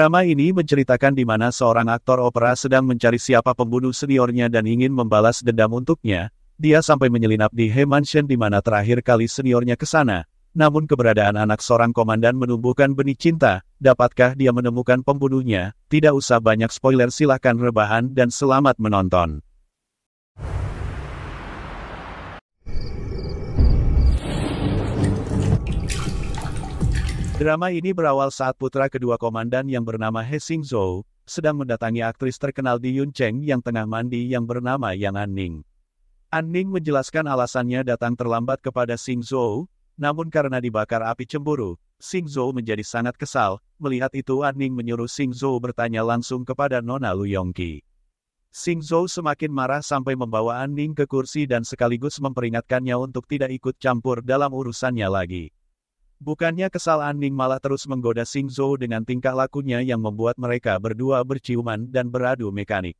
Drama ini menceritakan di mana seorang aktor opera sedang mencari siapa pembunuh seniornya dan ingin membalas dendam untuknya. Dia sampai menyelinap di He Mansion di mana terakhir kali seniornya ke sana. Namun keberadaan anak seorang komandan menumbuhkan benih cinta. Dapatkah dia menemukan pembunuhnya? Tidak usah banyak spoiler silahkan rebahan dan selamat menonton. Drama ini berawal saat putra kedua komandan yang bernama He Xing Zhou, sedang mendatangi aktris terkenal di Yuncheng yang tengah mandi yang bernama Yang Anning. Anning menjelaskan alasannya datang terlambat kepada Xing Zhou, namun karena dibakar api cemburu, Xing Zhou menjadi sangat kesal, melihat itu Anning menyuruh Xing Zhou bertanya langsung kepada Nona Lu Yongqi. Xing Zhou semakin marah sampai membawa Anning ke kursi dan sekaligus memperingatkannya untuk tidak ikut campur dalam urusannya lagi. Bukannya kesal Anning malah terus menggoda Xing Zhou dengan tingkah lakunya yang membuat mereka berdua berciuman dan beradu mekanik.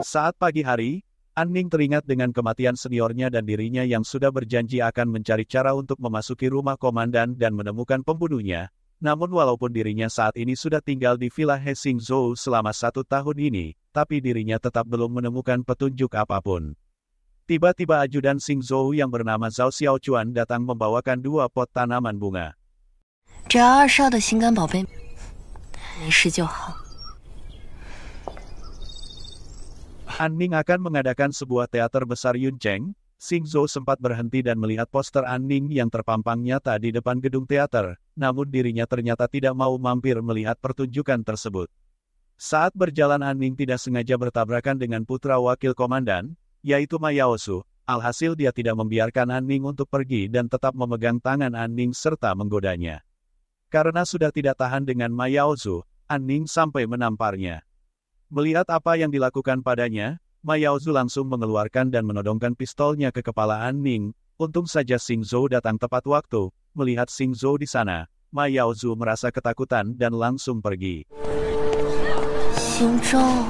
Saat pagi hari, Anning teringat dengan kematian seniornya dan dirinya yang sudah berjanji akan mencari cara untuk memasuki rumah komandan dan menemukan pembunuhnya. Namun walaupun dirinya saat ini sudah tinggal di Villa Hessing Zhou selama satu tahun ini, tapi dirinya tetap belum menemukan petunjuk apapun. Tiba-tiba ajudan Sing Zhou yang bernama Zhao Xiaochuan datang membawakan dua pot tanaman bunga. 只要二少的心肝宝贝没事就好。An Ning akan mengadakan sebuah teater besar Cheng, Xing Zhou sempat berhenti dan melihat poster An Ning yang terpampang nyata di depan gedung teater, namun dirinya ternyata tidak mau mampir melihat pertunjukan tersebut. Saat berjalan An Ning tidak sengaja bertabrakan dengan putra wakil komandan, yaitu Ma alhasil dia tidak membiarkan An Ning untuk pergi dan tetap memegang tangan An Ning serta menggodanya. Karena sudah tidak tahan dengan Ma An Ning sampai menamparnya. Melihat apa yang dilakukan padanya, Mayaozu langsung mengeluarkan dan menodongkan pistolnya ke kepala An Ning. Untung saja Xing Zhou datang tepat waktu. Melihat Xing Zhou di sana, Mayaozu merasa ketakutan dan langsung pergi. Xing Zhou.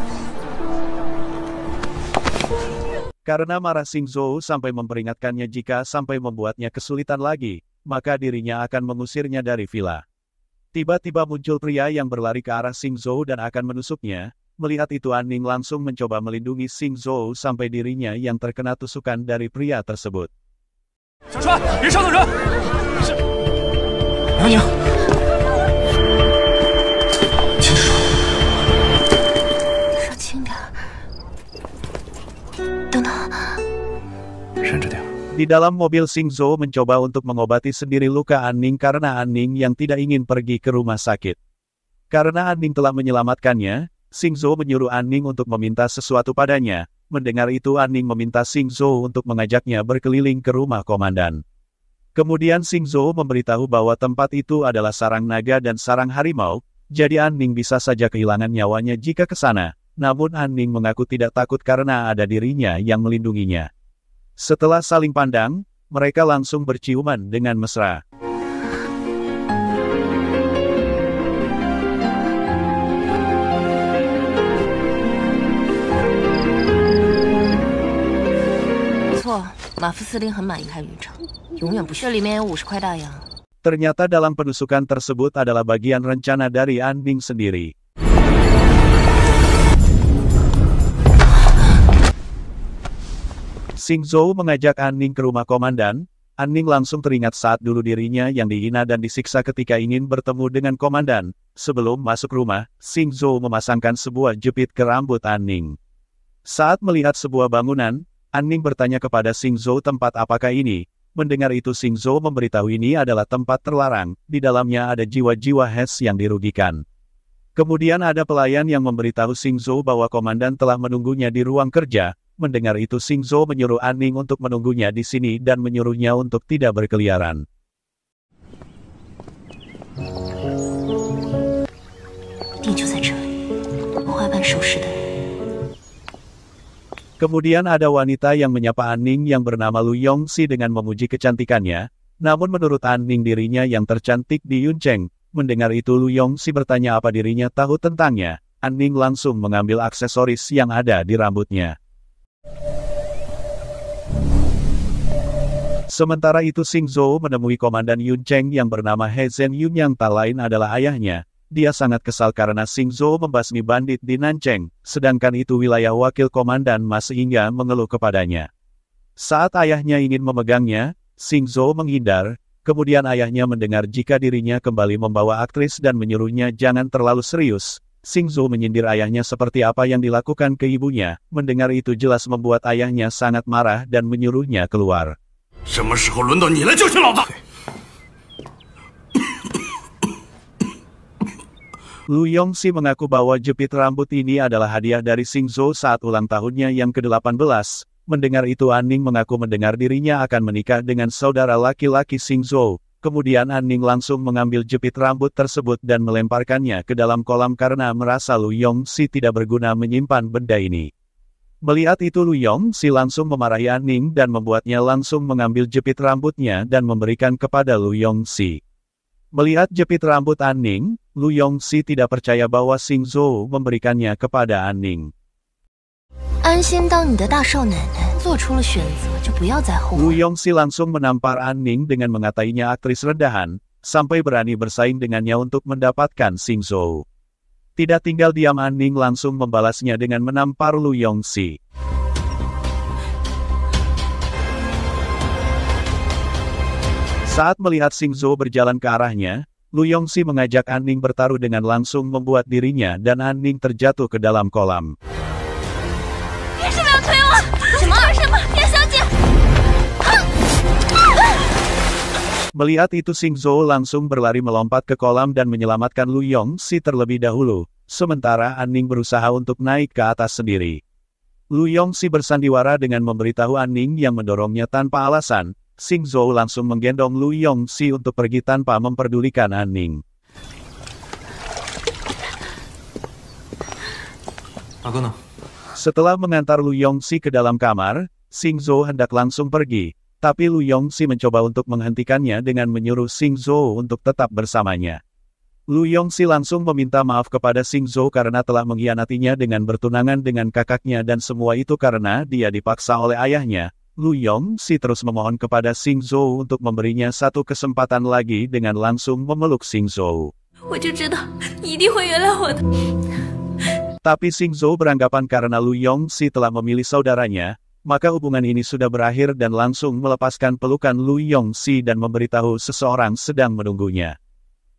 Karena marah Xing Zhou sampai memperingatkannya jika sampai membuatnya kesulitan lagi, maka dirinya akan mengusirnya dari villa. Tiba-tiba muncul pria yang berlari ke arah Xing Zhou dan akan menusuknya, Melihat itu An Ning langsung mencoba melindungi Xing Zhou sampai dirinya yang terkena tusukan dari pria tersebut. Di dalam mobil Xing Zhou mencoba untuk mengobati sendiri luka An Ning karena An Ning yang tidak ingin pergi ke rumah sakit. Karena An Ning telah menyelamatkannya, Xingzhou menyuruh Ning untuk meminta sesuatu padanya. Mendengar itu Ning meminta Xingzhou untuk mengajaknya berkeliling ke rumah komandan. Kemudian Xingzhou memberitahu bahwa tempat itu adalah sarang naga dan sarang harimau, jadi Ning bisa saja kehilangan nyawanya jika ke sana. Namun Ning mengaku tidak takut karena ada dirinya yang melindunginya. Setelah saling pandang, mereka langsung berciuman dengan mesra. Ternyata dalam penusukan tersebut adalah bagian rencana dari Anding sendiri. Xing Zhou mengajak Ning ke rumah komandan, Ning langsung teringat saat dulu dirinya yang dihina dan disiksa ketika ingin bertemu dengan komandan. Sebelum masuk rumah, Xing Zhou memasangkan sebuah jepit ke rambut Ning. Saat melihat sebuah bangunan, Anning bertanya kepada Xing Zhou tempat apakah ini. Mendengar itu Xing Zhou memberitahu ini adalah tempat terlarang, di dalamnya ada jiwa-jiwa Hes yang dirugikan. Kemudian ada pelayan yang memberitahu Xing Zhou bahwa komandan telah menunggunya di ruang kerja, mendengar itu Xing Zhou menyuruh Anning untuk menunggunya di sini dan menyuruhnya untuk tidak berkeliaran. Di Kemudian ada wanita yang menyapa An Ning yang bernama Lu Yongxi dengan memuji kecantikannya, namun menurut An Ning dirinya yang tercantik di Yuncheng, mendengar itu Lu Yongxi bertanya apa dirinya tahu tentangnya, An Ning langsung mengambil aksesoris yang ada di rambutnya. Sementara itu Sing Zhou menemui komandan Yun Cheng yang bernama He Zhen Yun yang tak lain adalah ayahnya, dia sangat kesal karena Xing Zhou membasmi bandit di Nancheng, sedangkan itu wilayah wakil komandan Mas hingga mengeluh kepadanya. Saat ayahnya ingin memegangnya, Xing Zhou menghindar, kemudian ayahnya mendengar jika dirinya kembali membawa aktris dan menyuruhnya jangan terlalu serius. Xing Zhou menyindir ayahnya seperti apa yang dilakukan ke ibunya, mendengar itu jelas membuat ayahnya sangat marah dan menyuruhnya keluar. 什么时候轮到你来教训老子？Lu Yongxi mengaku bahwa jepit rambut ini adalah hadiah dari Xing saat ulang tahunnya yang ke-18. Mendengar itu Anning mengaku mendengar dirinya akan menikah dengan saudara laki-laki Xing Kemudian Anning langsung mengambil jepit rambut tersebut dan melemparkannya ke dalam kolam karena merasa Lu Yongxi tidak berguna menyimpan benda ini. Melihat itu Lu Yongxi langsung memarahi Anning dan membuatnya langsung mengambil jepit rambutnya dan memberikan kepada Lu Yongxi. Melihat jepit rambut An Ning, Lu Yongxi tidak percaya bahwa Xing Zhou memberikannya kepada An Ning. Lu Yongxi langsung menampar An Ning dengan mengatainya aktris rendahan, sampai berani bersaing dengannya untuk mendapatkan Xing Zhou. Tidak tinggal diam An Ning langsung membalasnya dengan menampar Lu Yongxi. Saat melihat Sing Zuo berjalan ke arahnya, Lu Yongxi mengajak An Ning bertaruh dengan langsung membuat dirinya dan An Ning terjatuh ke dalam kolam. Melihat itu Sing Zuo langsung berlari melompat ke kolam dan menyelamatkan Lu Yongxi terlebih dahulu, sementara An Ning berusaha untuk naik ke atas sendiri. Lu Yongxi bersandiwara dengan memberitahu An Ning yang mendorongnya tanpa alasan, Xing Zhou langsung menggendong Lu Si untuk pergi tanpa memperdulikan Anning. Setelah mengantar Lu Si ke dalam kamar, Xing Zhou hendak langsung pergi, tapi Lu Si mencoba untuk menghentikannya dengan menyuruh Xing Zhou untuk tetap bersamanya. Lu Si langsung meminta maaf kepada Xing Zhou karena telah mengkhianatinya dengan bertunangan dengan kakaknya dan semua itu karena dia dipaksa oleh ayahnya, Lu si terus memohon kepada Xing Zhou untuk memberinya satu kesempatan lagi dengan langsung memeluk Xing Zhou. Tapi Xing Zhou beranggapan karena Lu si telah memilih saudaranya, maka hubungan ini sudah berakhir dan langsung melepaskan pelukan Lu si dan memberitahu seseorang sedang menunggunya.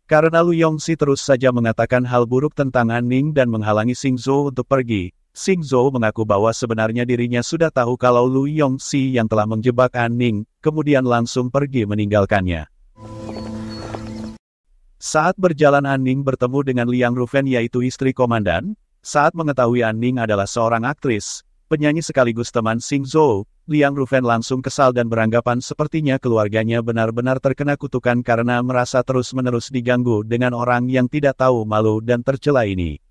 Karena Lu si terus saja mengatakan hal buruk tentang Anning dan menghalangi Xing Zhou untuk pergi, Xing Zhou mengaku bahwa sebenarnya dirinya sudah tahu kalau Lu Yongxi yang telah menjebak An Ning, kemudian langsung pergi meninggalkannya. Saat berjalan An Ning bertemu dengan Liang Rufen yaitu istri komandan, saat mengetahui An Ning adalah seorang aktris, penyanyi sekaligus teman Xing Zhou, Liang Rufen langsung kesal dan beranggapan sepertinya keluarganya benar-benar terkena kutukan karena merasa terus-menerus diganggu dengan orang yang tidak tahu malu dan tercela ini.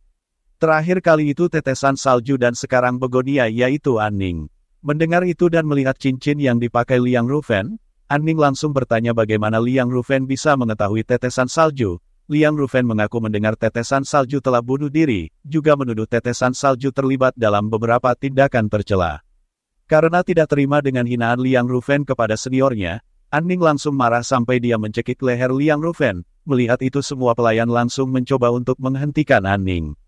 Terakhir kali itu tetesan salju dan sekarang begonia yaitu Aning. Mendengar itu dan melihat cincin yang dipakai Liang Rufen, Aning langsung bertanya bagaimana Liang Rufen bisa mengetahui tetesan salju. Liang Rufen mengaku mendengar tetesan salju telah bunuh diri, juga menuduh tetesan salju terlibat dalam beberapa tindakan tercela. Karena tidak terima dengan hinaan Liang Rufen kepada seniornya, Aning langsung marah sampai dia mencekik leher Liang Rufen. Melihat itu semua pelayan langsung mencoba untuk menghentikan Aning.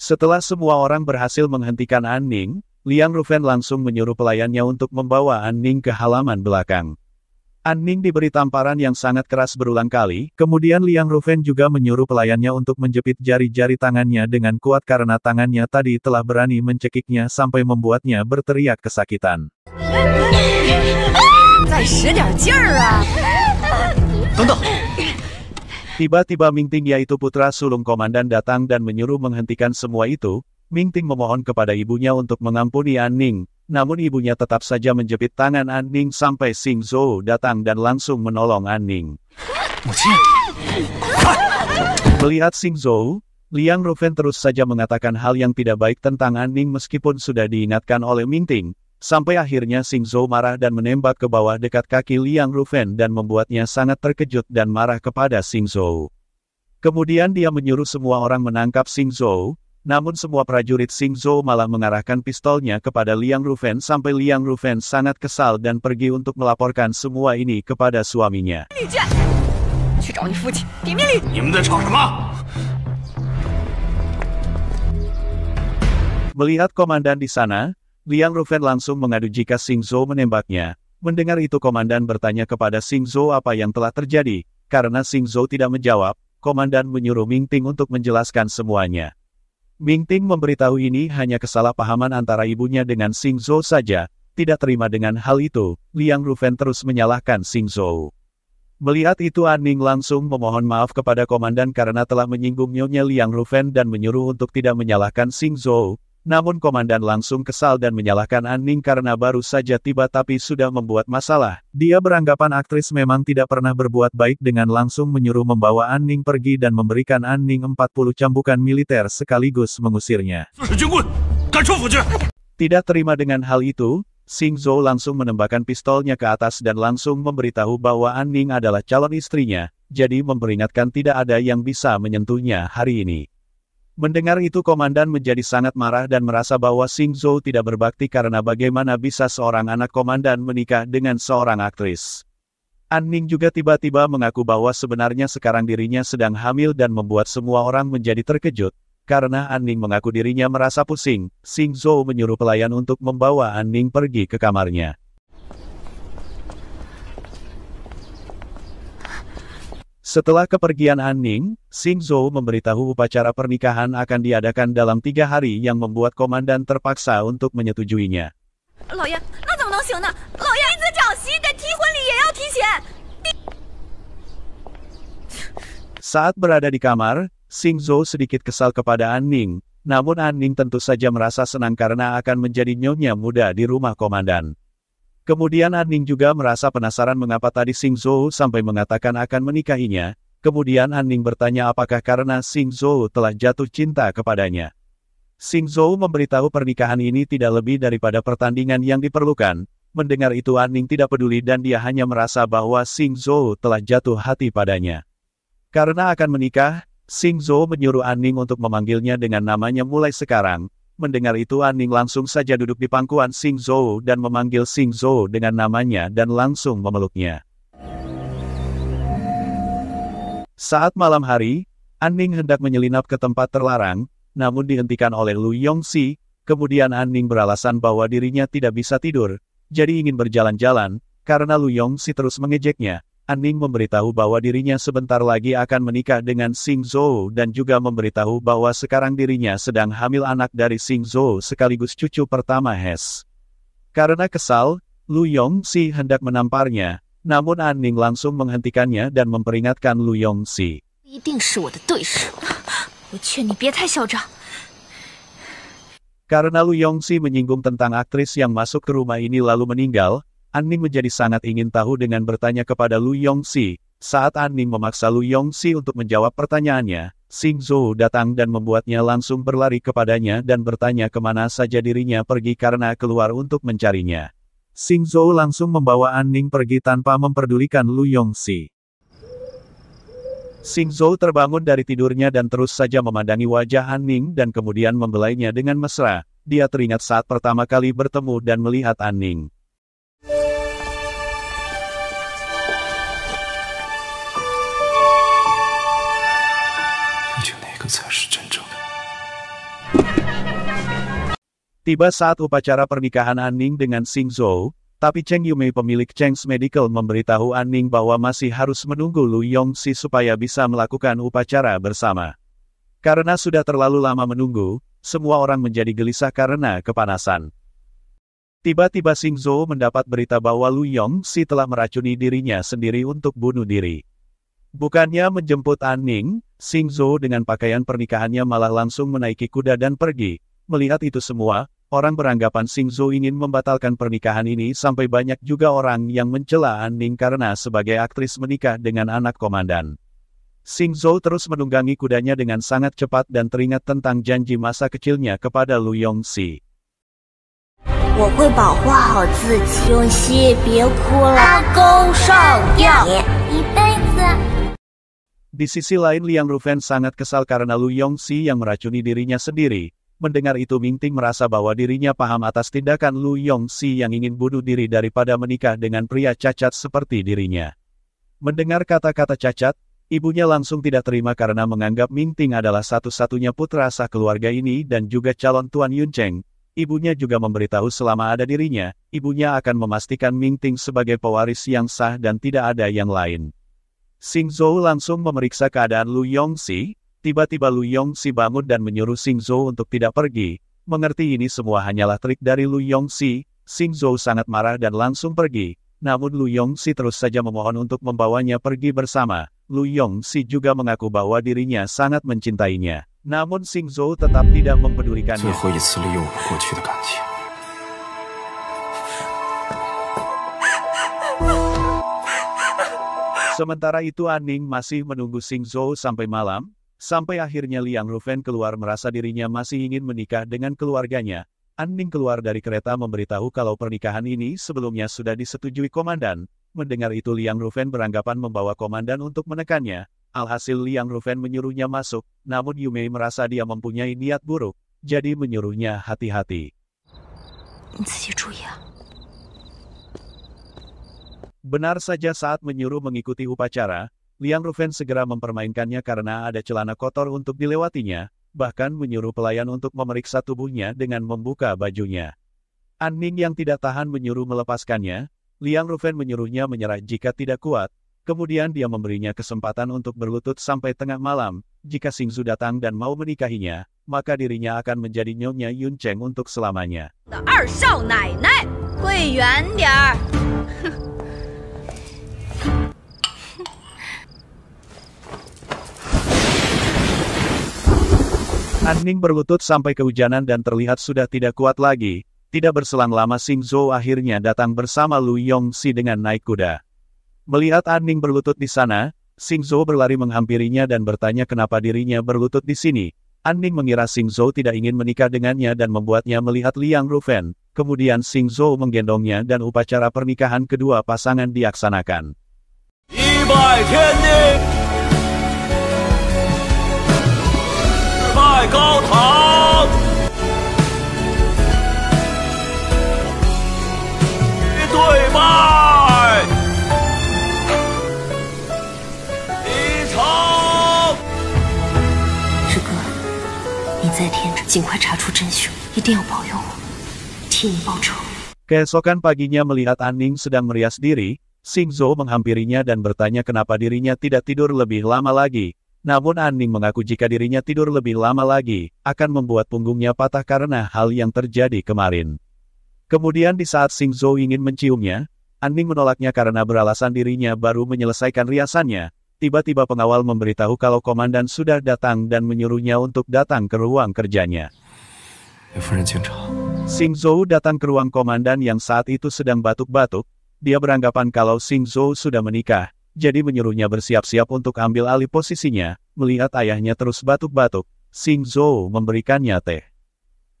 Setelah semua orang berhasil menghentikan An Ning, Liang Rufen langsung menyuruh pelayannya untuk membawa An Ning ke halaman belakang. An Ning diberi tamparan yang sangat keras berulang kali, kemudian Liang Rufen juga menyuruh pelayannya untuk menjepit jari-jari tangannya dengan kuat karena tangannya tadi telah berani mencekiknya sampai membuatnya berteriak kesakitan. Tunggu! Tiba-tiba Ming Ting yaitu putra sulung komandan datang dan menyuruh menghentikan semua itu, Ming Ting memohon kepada ibunya untuk mengampuni An Ning, namun ibunya tetap saja menjepit tangan An Ning sampai Sing Zhou datang dan langsung menolong An Ning. Melihat Sing Zhou, Liang Rufen terus saja mengatakan hal yang tidak baik tentang An Ning meskipun sudah diingatkan oleh Ming Ting, Sampai akhirnya Xing Zhou marah dan menembak ke bawah dekat kaki Liang Rufen dan membuatnya sangat terkejut dan marah kepada Xing Zhou. Kemudian dia menyuruh semua orang menangkap Xing Zhou, namun semua prajurit Xing Zhou malah mengarahkan pistolnya kepada Liang Rufen sampai Liang Rufen sangat kesal dan pergi untuk melaporkan semua ini kepada suaminya. Melihat komandan di sana, Liang Rufen langsung mengadu jika Xing Zhou menembaknya. Mendengar itu komandan bertanya kepada Xing Zhou apa yang telah terjadi, karena Xing Zhou tidak menjawab, komandan menyuruh Ming Ting untuk menjelaskan semuanya. Ming Ting memberitahu ini hanya kesalahpahaman antara ibunya dengan Xing Zhou saja, tidak terima dengan hal itu, Liang Rufen terus menyalahkan Xing Zhou. Melihat itu Aning langsung memohon maaf kepada komandan karena telah menyinggung nyonya Liang Rufen dan menyuruh untuk tidak menyalahkan Xing Zhou, namun komandan langsung kesal dan menyalahkan Anning karena baru saja tiba tapi sudah membuat masalah. Dia beranggapan aktris memang tidak pernah berbuat baik dengan langsung menyuruh membawa Anning pergi dan memberikan empat 40 cambukan militer sekaligus mengusirnya. Tidak terima dengan hal itu, Xing Zhou langsung menembakkan pistolnya ke atas dan langsung memberitahu bahwa Anning adalah calon istrinya, jadi memperingatkan tidak ada yang bisa menyentuhnya hari ini. Mendengar itu komandan menjadi sangat marah dan merasa bahwa Xing Zhou tidak berbakti karena bagaimana bisa seorang anak komandan menikah dengan seorang aktris. An Ning juga tiba-tiba mengaku bahwa sebenarnya sekarang dirinya sedang hamil dan membuat semua orang menjadi terkejut, karena An Ning mengaku dirinya merasa pusing, Xing Zhou menyuruh pelayan untuk membawa An Ning pergi ke kamarnya. Setelah kepergian Anning, Xing Zhou memberitahu upacara pernikahan akan diadakan dalam tiga hari yang membuat komandan terpaksa untuk menyetujuinya. Saat berada di kamar, Xing Zhou sedikit kesal kepada Anning, namun Anning tentu saja merasa senang karena akan menjadi nyonya muda di rumah komandan. Kemudian Anning juga merasa penasaran mengapa tadi Sing Zhou sampai mengatakan akan menikahinya, kemudian Anning bertanya apakah karena Sing Zhou telah jatuh cinta kepadanya. Sing Zhou memberitahu pernikahan ini tidak lebih daripada pertandingan yang diperlukan, mendengar itu Anning tidak peduli dan dia hanya merasa bahwa Sing Zhou telah jatuh hati padanya. Karena akan menikah, Sing Zhou menyuruh Anning untuk memanggilnya dengan namanya mulai sekarang, Mendengar itu An Ning langsung saja duduk di pangkuan Sing Zhou dan memanggil Sing Zhou dengan namanya dan langsung memeluknya. Saat malam hari, An Ning hendak menyelinap ke tempat terlarang, namun dihentikan oleh Lu Yongxi, kemudian An Ning beralasan bahwa dirinya tidak bisa tidur, jadi ingin berjalan-jalan, karena Lu Yongxi terus mengejeknya, Anning memberitahu bahwa dirinya sebentar lagi akan menikah dengan Sing Zhou dan juga memberitahu bahwa sekarang dirinya sedang hamil anak dari Sing Zhou sekaligus cucu pertama Hes. Karena kesal, Lu Yong Si hendak menamparnya, namun Anning langsung menghentikannya dan memperingatkan Lu Yong Si. Karena Lu Yong Si menyinggung tentang aktris yang masuk ke rumah ini lalu meninggal, Anning menjadi sangat ingin tahu dengan bertanya kepada Lu Yongxi. Saat Anning memaksa Lu Yongxi untuk menjawab pertanyaannya, Xing Zhou datang dan membuatnya langsung berlari kepadanya dan bertanya kemana saja dirinya pergi karena keluar untuk mencarinya. Xing Zhou langsung membawa Anning pergi tanpa memperdulikan Lu Yongxi. Xing Zhou terbangun dari tidurnya dan terus saja memandangi wajah Anning dan kemudian membelainya dengan mesra. Dia teringat saat pertama kali bertemu dan melihat Anning. Tiba saat upacara pernikahan Anning dengan Xing Zhou, tapi Cheng Yumei pemilik Cheng's Medical memberitahu Anning bahwa masih harus menunggu Lu Yongxi supaya bisa melakukan upacara bersama. Karena sudah terlalu lama menunggu, semua orang menjadi gelisah karena kepanasan. Tiba-tiba Xing Zhou mendapat berita bahwa Lu Yongxi telah meracuni dirinya sendiri untuk bunuh diri. Bukannya menjemput Anning, Xing Zhou dengan pakaian pernikahannya malah langsung menaiki kuda dan pergi. Melihat itu semua, Orang beranggapan Xing Zhu ingin membatalkan pernikahan ini sampai banyak juga orang yang mencela An Ning karena sebagai aktris menikah dengan anak komandan. Xing Zhou terus menunggangi kudanya dengan sangat cepat dan teringat tentang janji masa kecilnya kepada Lu Yongxi. Di sisi lain Liang Rufen sangat kesal karena Lu Yongxi yang meracuni dirinya sendiri, Mendengar itu Ming Ting merasa bahwa dirinya paham atas tindakan Lu Yongxi yang ingin bunuh diri daripada menikah dengan pria cacat seperti dirinya. Mendengar kata-kata cacat, ibunya langsung tidak terima karena menganggap Ming Ting adalah satu-satunya putra sah keluarga ini dan juga calon Tuan Yun Cheng. Ibunya juga memberitahu selama ada dirinya, ibunya akan memastikan Ming Ting sebagai pewaris yang sah dan tidak ada yang lain. Xing Zhou langsung memeriksa keadaan Lu Yongxi, Tiba-tiba Lu Si bangun dan menyuruh Xing Zhou untuk tidak pergi, mengerti ini semua hanyalah trik dari Lu Si, Xing Zhou sangat marah dan langsung pergi, namun Lu Si terus saja memohon untuk membawanya pergi bersama, Lu Si juga mengaku bahwa dirinya sangat mencintainya. Namun Xing Zhou tetap tidak mempedulikannya. Sementara itu Aning masih menunggu Xing Zhou sampai malam, Sampai akhirnya Liang Rufen keluar merasa dirinya masih ingin menikah dengan keluarganya. Anning keluar dari kereta memberitahu kalau pernikahan ini sebelumnya sudah disetujui komandan. Mendengar itu Liang Rufen beranggapan membawa komandan untuk menekannya. Alhasil Liang Rufen menyuruhnya masuk, namun Yumei merasa dia mempunyai niat buruk, jadi menyuruhnya hati-hati. Benar saja saat menyuruh mengikuti upacara, Liang Rufen segera mempermainkannya karena ada celana kotor untuk dilewatinya, bahkan menyuruh pelayan untuk memeriksa tubuhnya dengan membuka bajunya. An Ning yang tidak tahan menyuruh melepaskannya, Liang Rufen menyuruhnya menyerah jika tidak kuat, kemudian dia memberinya kesempatan untuk berlutut sampai tengah malam, jika Sing Zu datang dan mau menikahinya, maka dirinya akan menjadi nyonya Yun Cheng untuk selamanya. Anning berlutut sampai kehujanan dan terlihat sudah tidak kuat lagi, tidak berselang lama Sing Zhou akhirnya datang bersama Lu Yongxi dengan naik kuda. Melihat Anning berlutut di sana, Sing Zhou berlari menghampirinya dan bertanya kenapa dirinya berlutut di sini. Anning mengira Sing Zhou tidak ingin menikah dengannya dan membuatnya melihat Liang Rufen, Kemudian Sing Zhou menggendongnya dan upacara pernikahan kedua pasangan dilaksanakan. 快高堂。一对拜，离场。日哥，你在天上，尽快查出真凶，一定要保佑我，替你报仇。Keesokan paginya melihat Aning sedang merias diri, Zhou menghampirinya dan bertanya kenapa dirinya tidak tidur lebih lama lagi. Namun Anning mengaku jika dirinya tidur lebih lama lagi, akan membuat punggungnya patah karena hal yang terjadi kemarin. Kemudian di saat Sing Zhou ingin menciumnya, Anning menolaknya karena beralasan dirinya baru menyelesaikan riasannya, tiba-tiba pengawal memberitahu kalau komandan sudah datang dan menyuruhnya untuk datang ke ruang kerjanya. Sing Zhou datang ke ruang komandan yang saat itu sedang batuk-batuk, dia beranggapan kalau Sing Zhou sudah menikah, jadi menyuruhnya bersiap-siap untuk ambil alih posisinya, melihat ayahnya terus batuk-batuk, Sing Zhou memberikannya teh.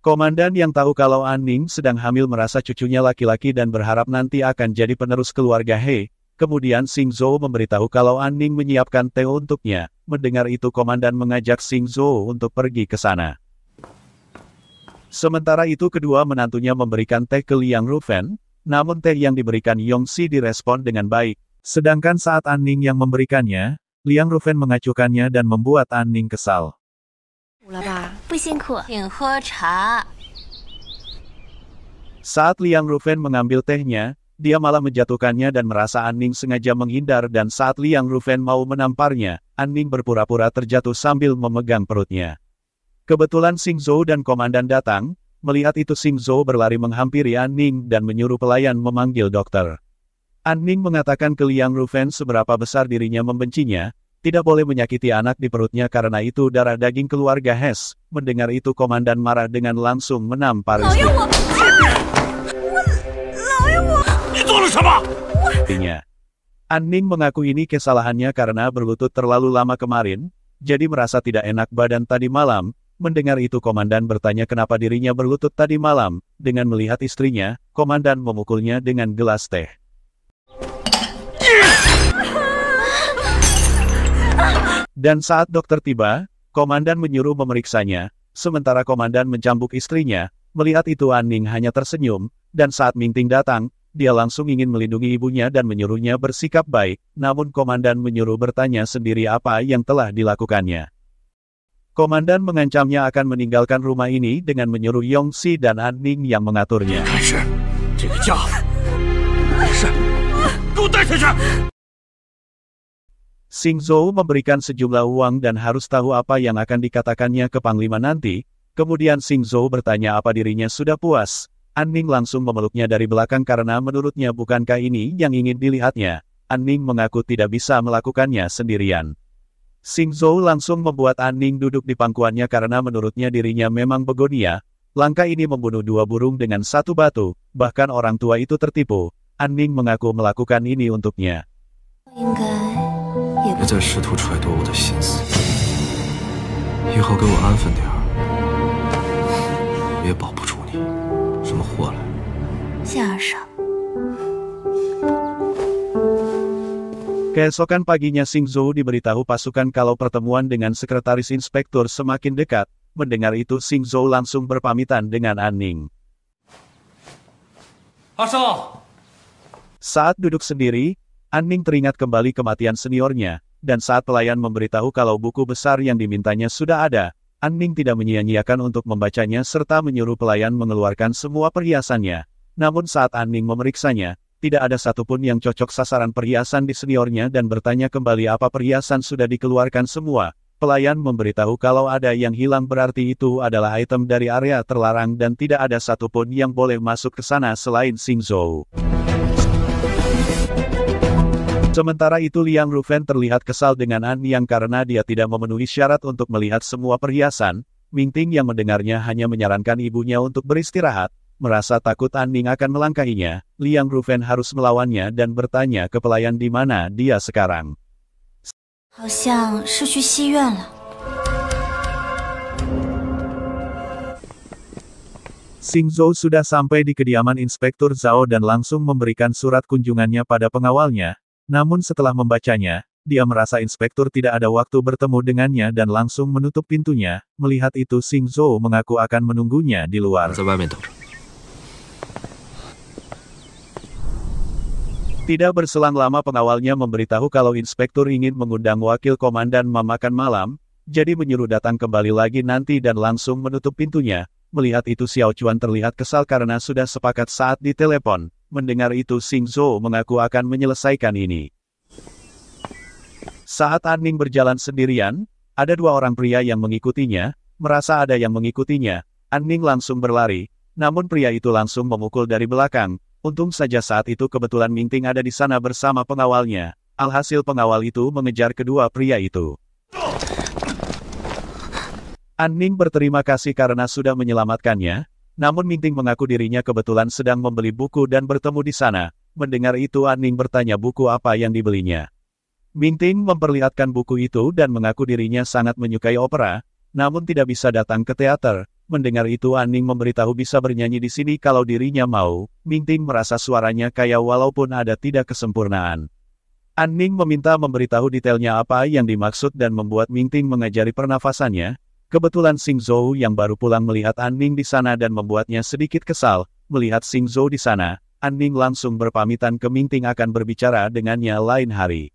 Komandan yang tahu kalau An Ning sedang hamil merasa cucunya laki-laki dan berharap nanti akan jadi penerus keluarga He, kemudian Sing Zhou memberitahu kalau An Ning menyiapkan teh untuknya, mendengar itu komandan mengajak Sing Zhou untuk pergi ke sana. Sementara itu kedua menantunya memberikan teh ke Liang Rufen, namun teh yang diberikan Yong Xi direspon dengan baik, Sedangkan saat An Ning yang memberikannya, Liang Rufen mengacukannya dan membuat An Ning kesal. Saat Liang Rufen mengambil tehnya, dia malah menjatuhkannya dan merasa An Ning sengaja menghindar dan saat Liang Rufen mau menamparnya, An Ning berpura-pura terjatuh sambil memegang perutnya. Kebetulan Xing Zhou dan komandan datang, melihat itu Xing Zhou berlari menghampiri An Ning dan menyuruh pelayan memanggil dokter. Anning mengatakan ke Liang Rufen seberapa besar dirinya membencinya, tidak boleh menyakiti anak di perutnya karena itu darah daging keluarga Hess. Mendengar itu komandan marah dengan langsung menampar An Anning mengaku ini kesalahannya karena berlutut terlalu lama kemarin, jadi merasa tidak enak badan tadi malam. Mendengar itu komandan bertanya kenapa dirinya berlutut tadi malam, dengan melihat istrinya, komandan memukulnya dengan gelas teh. Dan saat dokter tiba, komandan menyuruh memeriksanya, sementara komandan mencambuk istrinya, melihat itu Aning hanya tersenyum, dan saat Mingting datang, dia langsung ingin melindungi ibunya dan menyuruhnya bersikap baik, namun komandan menyuruh bertanya sendiri apa yang telah dilakukannya. Komandan mengancamnya akan meninggalkan rumah ini dengan menyuruh Yong Si dan Anning yang mengaturnya. Xing Zhou memberikan sejumlah uang dan harus tahu apa yang akan dikatakannya ke Panglima nanti, kemudian Xing Zhou bertanya apa dirinya sudah puas. An Ning langsung memeluknya dari belakang karena menurutnya bukankah ini yang ingin dilihatnya. An Ning mengaku tidak bisa melakukannya sendirian. Xing Zhou langsung membuat An Ning duduk di pangkuannya karena menurutnya dirinya memang begonia, Langkah ini membunuh dua burung dengan satu batu, bahkan orang tua itu tertipu. An Ning mengaku melakukan ini untuknya. Keesokan paginya Xing Zhou diberitahu pasukan kalau pertemuan dengan sekretaris inspektur semakin dekat. Mendengar itu Xing Zhou langsung berpamitan dengan Anning. Ning. Saat duduk sendiri, Anning teringat kembali kematian seniornya, dan saat pelayan memberitahu kalau buku besar yang dimintanya sudah ada, Anning tidak menyia-nyiakan untuk membacanya serta menyuruh pelayan mengeluarkan semua perhiasannya. Namun saat Anning memeriksanya, tidak ada satupun yang cocok sasaran perhiasan di seniornya dan bertanya kembali apa perhiasan sudah dikeluarkan semua. Pelayan memberitahu kalau ada yang hilang berarti itu adalah item dari area terlarang dan tidak ada satupun yang boleh masuk ke sana selain Xing Zhou. Sementara itu Liang Rufen terlihat kesal dengan An Yang karena dia tidak memenuhi syarat untuk melihat semua perhiasan, Ming Ting yang mendengarnya hanya menyarankan ibunya untuk beristirahat, merasa takut An Ning akan melangkahinya, Liang Rufen harus melawannya dan bertanya ke pelayan di mana dia sekarang. Xing Zhou sudah sampai di kediaman Inspektur Zhao dan langsung memberikan surat kunjungannya pada pengawalnya, namun setelah membacanya, dia merasa inspektur tidak ada waktu bertemu dengannya dan langsung menutup pintunya. Melihat itu Xing Zhou mengaku akan menunggunya di luar. Tidak berselang lama pengawalnya memberitahu kalau inspektur ingin mengundang wakil komandan memakan malam, jadi menyuruh datang kembali lagi nanti dan langsung menutup pintunya. Melihat itu Xiao Chuan terlihat kesal karena sudah sepakat saat ditelepon. Mendengar itu Zhou mengaku akan menyelesaikan ini. Saat Anning berjalan sendirian, ada dua orang pria yang mengikutinya, merasa ada yang mengikutinya, Anning langsung berlari, namun pria itu langsung memukul dari belakang, untung saja saat itu kebetulan Mingting ada di sana bersama pengawalnya, alhasil pengawal itu mengejar kedua pria itu. Anning berterima kasih karena sudah menyelamatkannya, namun Mingting mengaku dirinya kebetulan sedang membeli buku dan bertemu di sana. Mendengar itu Ning bertanya buku apa yang dibelinya. Mingting memperlihatkan buku itu dan mengaku dirinya sangat menyukai opera, namun tidak bisa datang ke teater. Mendengar itu Ning memberitahu bisa bernyanyi di sini kalau dirinya mau. Mingting merasa suaranya kaya walaupun ada tidak kesempurnaan. Ning meminta memberitahu detailnya apa yang dimaksud dan membuat Mingting mengajari pernafasannya, Kebetulan Xing Zhou yang baru pulang melihat An Ning di sana dan membuatnya sedikit kesal, melihat Xing Zhou di sana, An Ning langsung berpamitan ke Ming Ting akan berbicara dengannya lain hari.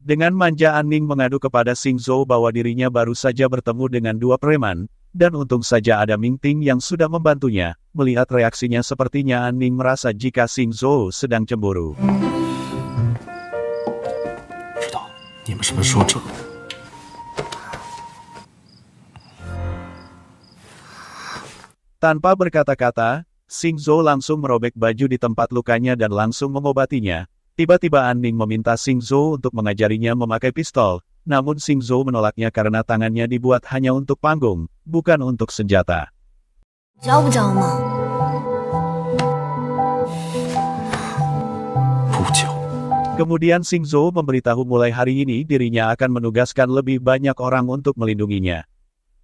Dengan manja An Ning mengadu kepada Xing Zhou bahwa dirinya baru saja bertemu dengan dua preman, dan untung saja ada Ming Ting yang sudah membantunya, melihat reaksinya sepertinya An Ning merasa jika Xing Zhou sedang cemburu. Tanpa berkata berkata-kata, Singzo langsung merobek baju di tempat lukanya dan langsung mengobatinya. Tiba-tiba An Ning meminta Singzo untuk mengajarinya memakai pistol, namun Singzo menolaknya karena tangannya dibuat hanya untuk panggung, bukan untuk senjata. jauh Kemudian Xing Zhou memberitahu mulai hari ini dirinya akan menugaskan lebih banyak orang untuk melindunginya.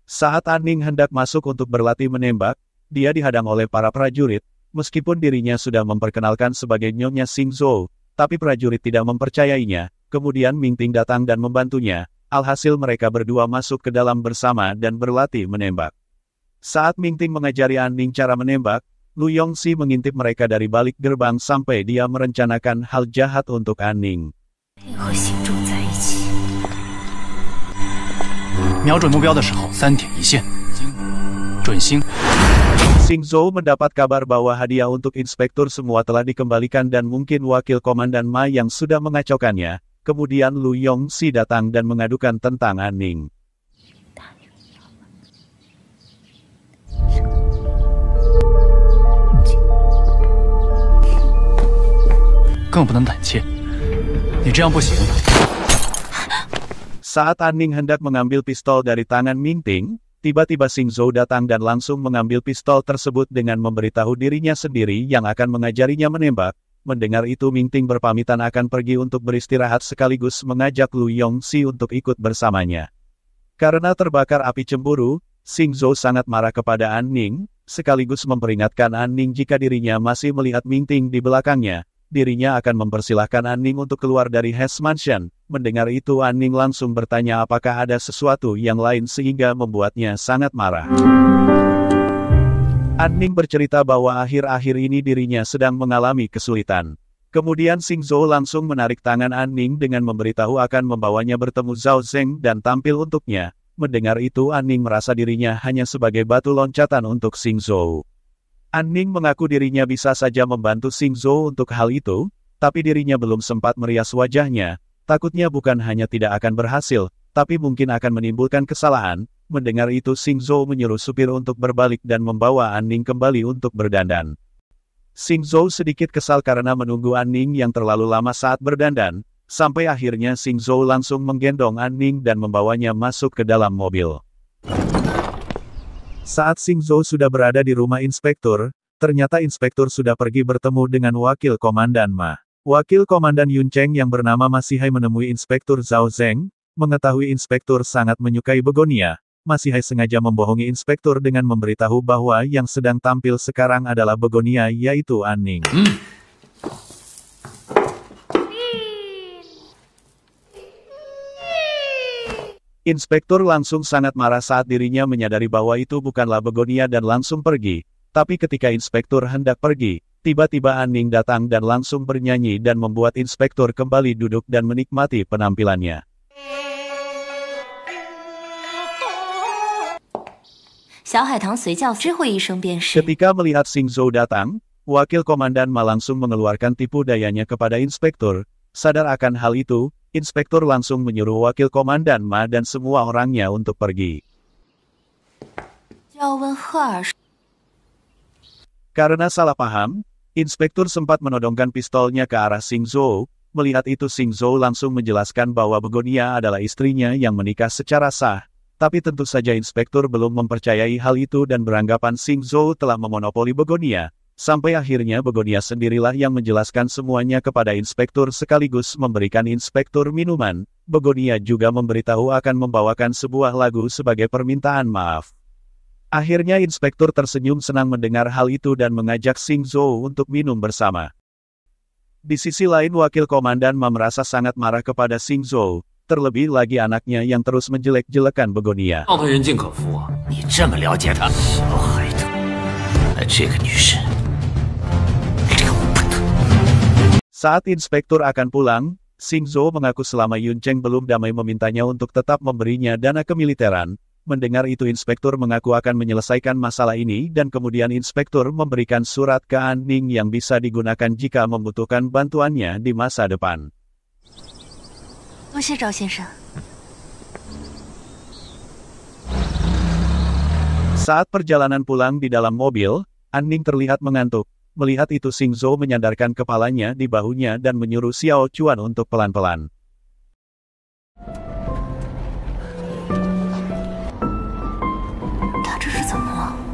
Saat Aning hendak masuk untuk berlatih menembak, dia dihadang oleh para prajurit, meskipun dirinya sudah memperkenalkan sebagai nyonya Xing Zhou, tapi prajurit tidak mempercayainya, kemudian Ming Ting datang dan membantunya, alhasil mereka berdua masuk ke dalam bersama dan berlatih menembak. Saat Ming Ting mengajari Aning cara menembak, Lu Yongxi mengintip mereka dari balik gerbang sampai dia merencanakan hal jahat untuk Aning. Xing Zhou mendapat kabar bahwa hadiah untuk inspektur semua telah dikembalikan dan mungkin wakil komandan Ma yang sudah mengacaukannya. Kemudian Lu Yongxi datang dan mengadukan tentang Aning. 更不能胆怯。你这样不行。Saat Aning hendak mengambil pistol dari tangan Ming Ting, tiba-tiba Xing Zhou datang dan langsung mengambil pistol tersebut dengan memberitahu dirinya sendiri yang akan mengajarinya menembak. Mendengar itu Ming Ting berpamitan akan pergi untuk beristirahat sekaligus mengajak Lu Yongxi untuk ikut bersamanya. Karena terbakar api cemburu, Xing Zhou sangat marah kepada An Ning, sekaligus memperingatkan An Ning jika dirinya masih melihat Ming Ting di belakangnya, dirinya akan mempersilahkan Anning untuk keluar dari Hess Mansion. Mendengar itu Anning langsung bertanya apakah ada sesuatu yang lain sehingga membuatnya sangat marah. Anning bercerita bahwa akhir-akhir ini dirinya sedang mengalami kesulitan. Kemudian Xing Zhou langsung menarik tangan Anning dengan memberitahu akan membawanya bertemu Zhao Zeng dan tampil untuknya. Mendengar itu Anning merasa dirinya hanya sebagai batu loncatan untuk Xing Zhou. Anning mengaku dirinya bisa saja membantu Xing Zhou untuk hal itu, tapi dirinya belum sempat merias wajahnya, takutnya bukan hanya tidak akan berhasil, tapi mungkin akan menimbulkan kesalahan. Mendengar itu Xing Zhou menyuruh supir untuk berbalik dan membawa Anning kembali untuk berdandan. Xing Zhou sedikit kesal karena menunggu Anning yang terlalu lama saat berdandan, sampai akhirnya Xing Zhou langsung menggendong Anning dan membawanya masuk ke dalam mobil. Saat Xing Zhou sudah berada di rumah inspektur, ternyata inspektur sudah pergi bertemu dengan wakil komandan Ma. Wakil komandan Yun Cheng yang bernama Masihai menemui inspektur Zhao Zeng, mengetahui inspektur sangat menyukai begonia. Masihai sengaja membohongi inspektur dengan memberitahu bahwa yang sedang tampil sekarang adalah begonia yaitu Anning. Hmm. Inspektur langsung sangat marah saat dirinya menyadari bahwa itu bukanlah begonia dan langsung pergi, tapi ketika inspektur hendak pergi, tiba-tiba Aning datang dan langsung bernyanyi dan membuat inspektur kembali duduk dan menikmati penampilannya. Ketika melihat Sing Zhou datang, wakil komandan Ma langsung mengeluarkan tipu dayanya kepada inspektur, sadar akan hal itu, inspektur langsung menyuruh wakil komandan Ma dan semua orangnya untuk pergi. Karena salah paham, inspektur sempat menodongkan pistolnya ke arah Xing Zhou. Melihat itu Xing Zhou langsung menjelaskan bahwa Begonia adalah istrinya yang menikah secara sah. Tapi tentu saja inspektur belum mempercayai hal itu dan beranggapan Xing Zhou telah memonopoli Begonia, Sampai akhirnya Begonia sendirilah yang menjelaskan semuanya kepada inspektur sekaligus memberikan inspektur minuman, Begonia juga memberitahu akan membawakan sebuah lagu sebagai permintaan maaf. Akhirnya inspektur tersenyum senang mendengar hal itu dan mengajak Sing Zhou untuk minum bersama. Di sisi lain wakil komandan Ma merasa sangat marah kepada Sing Zhou, terlebih lagi anaknya yang terus menjelek-jelekan Begonia. Oh, Saat inspektur akan pulang, Zhou mengaku selama Yun Cheng belum damai memintanya untuk tetap memberinya dana kemiliteran. Mendengar itu inspektur mengaku akan menyelesaikan masalah ini dan kemudian inspektur memberikan surat ke An Ning yang bisa digunakan jika membutuhkan bantuannya di masa depan. Saat perjalanan pulang di dalam mobil, An Ning terlihat mengantuk. Melihat itu Xing Zhou menyandarkan kepalanya di bahunya dan menyuruh Xiao Chuan untuk pelan-pelan.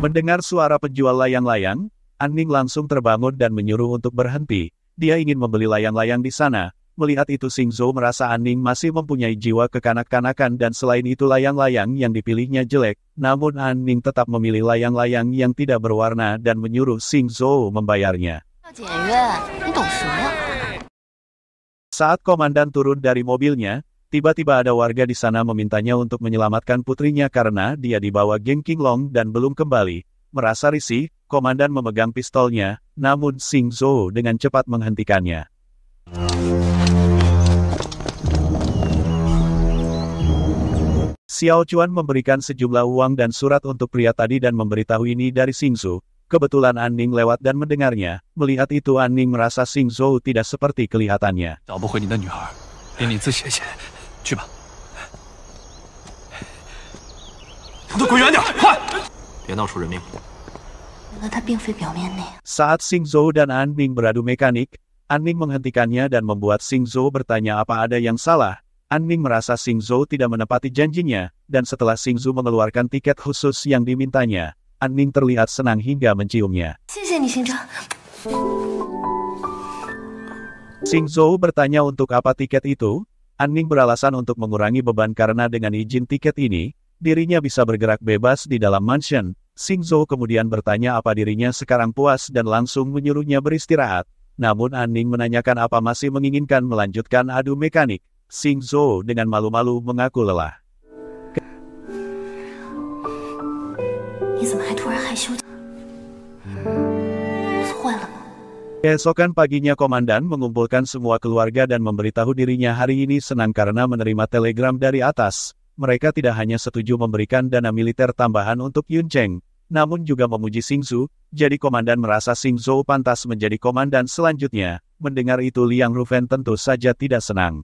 Mendengar suara penjual layang-layang, An Ning langsung terbangun dan menyuruh untuk berhenti. Dia ingin membeli layang-layang di sana, Melihat itu Sing Zhou merasa Aning masih mempunyai jiwa kekanak-kanakan dan selain itu layang-layang yang dipilihnya jelek, namun Aning tetap memilih layang-layang yang tidak berwarna dan menyuruh Sing Zhou membayarnya. Saat komandan turun dari mobilnya, tiba-tiba ada warga di sana memintanya untuk menyelamatkan putrinya karena dia dibawa geng Long dan belum kembali. Merasa risih, komandan memegang pistolnya, namun Sing Zhou dengan cepat menghentikannya. Xiao Chuan memberikan sejumlah uang dan surat untuk pria tadi dan memberitahu ini dari Xing Zhu. Kebetulan An Ning lewat dan mendengarnya. Melihat itu An Ning merasa Xing Zhou tidak seperti kelihatannya. Saat Xing Zhou dan An Ning beradu mekanik, An Ning menghentikannya dan membuat Xing Zhou bertanya apa ada yang salah. An Ning merasa Xing Zhou tidak menepati janjinya, dan setelah Xing Zhou mengeluarkan tiket khusus yang dimintanya, An Ning terlihat senang hingga menciumnya. Xing Zhou bertanya untuk apa tiket itu, An Ning beralasan untuk mengurangi beban karena dengan izin tiket ini, dirinya bisa bergerak bebas di dalam mansion. Xing Zhou kemudian bertanya apa dirinya sekarang puas dan langsung menyuruhnya beristirahat, namun An Ning menanyakan apa masih menginginkan melanjutkan adu mekanik. Xing Zhou dengan malu-malu mengaku lelah. Keesokan paginya komandan mengumpulkan semua keluarga dan memberitahu dirinya hari ini senang karena menerima telegram dari atas. Mereka tidak hanya setuju memberikan dana militer tambahan untuk Yun Cheng, namun juga memuji Xing Zhu, jadi komandan merasa Xing Zhou pantas menjadi komandan selanjutnya. Mendengar itu Liang Rufen tentu saja tidak senang.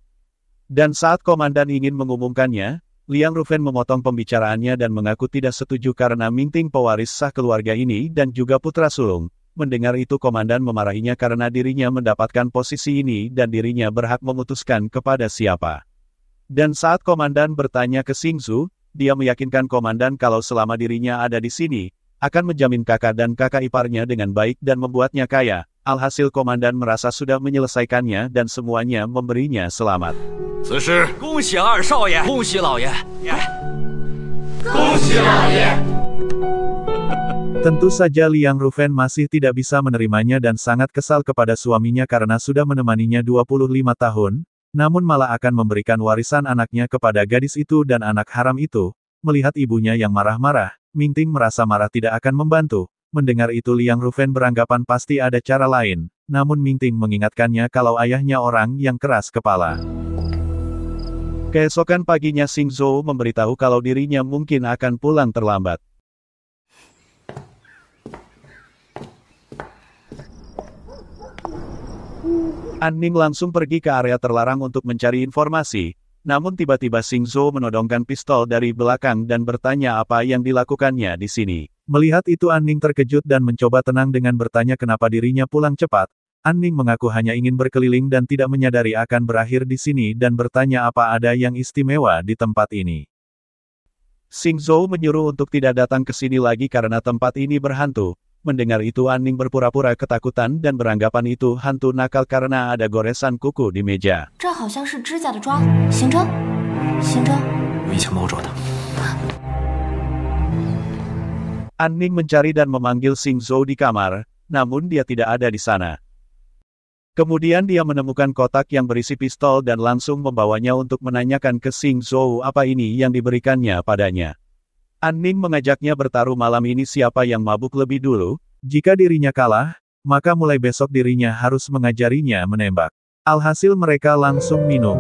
Dan saat komandan ingin mengumumkannya, Liang Rufen memotong pembicaraannya dan mengaku tidak setuju karena minting pewaris sah keluarga ini dan juga putra sulung. Mendengar itu komandan memarahinya karena dirinya mendapatkan posisi ini dan dirinya berhak memutuskan kepada siapa. Dan saat komandan bertanya ke Singzu, dia meyakinkan komandan kalau selama dirinya ada di sini, akan menjamin kakak dan kakak iparnya dengan baik dan membuatnya kaya. Alhasil komandan merasa sudah menyelesaikannya dan semuanya memberinya selamat. Tentu saja Liang Rufen masih tidak bisa menerimanya dan sangat kesal kepada suaminya karena sudah menemaninya 25 tahun, namun malah akan memberikan warisan anaknya kepada gadis itu dan anak haram itu. Melihat ibunya yang marah-marah, Mingting merasa marah tidak akan membantu. Mendengar itu Liang Rufen beranggapan pasti ada cara lain, namun Mingting mengingatkannya kalau ayahnya orang yang keras kepala. Keesokan paginya Xing Zhou memberitahu kalau dirinya mungkin akan pulang terlambat. Anning langsung pergi ke area terlarang untuk mencari informasi, namun tiba-tiba Xing Zhou menodongkan pistol dari belakang dan bertanya apa yang dilakukannya di sini. Melihat itu Anning terkejut dan mencoba tenang dengan bertanya kenapa dirinya pulang cepat, Anning mengaku hanya ingin berkeliling dan tidak menyadari akan berakhir di sini dan bertanya apa ada yang istimewa di tempat ini. Xing Zhou menyuruh untuk tidak datang ke sini lagi karena tempat ini berhantu. Mendengar itu Anning berpura-pura ketakutan dan beranggapan itu hantu nakal karena ada goresan kuku di meja. Anning mencari dan memanggil Xing Zhou di kamar, namun dia tidak ada di sana. Kemudian dia menemukan kotak yang berisi pistol dan langsung membawanya untuk menanyakan ke Sing Zhou apa ini yang diberikannya padanya. An Ning mengajaknya bertaruh malam ini siapa yang mabuk lebih dulu, jika dirinya kalah, maka mulai besok dirinya harus mengajarinya menembak. Alhasil mereka langsung minum.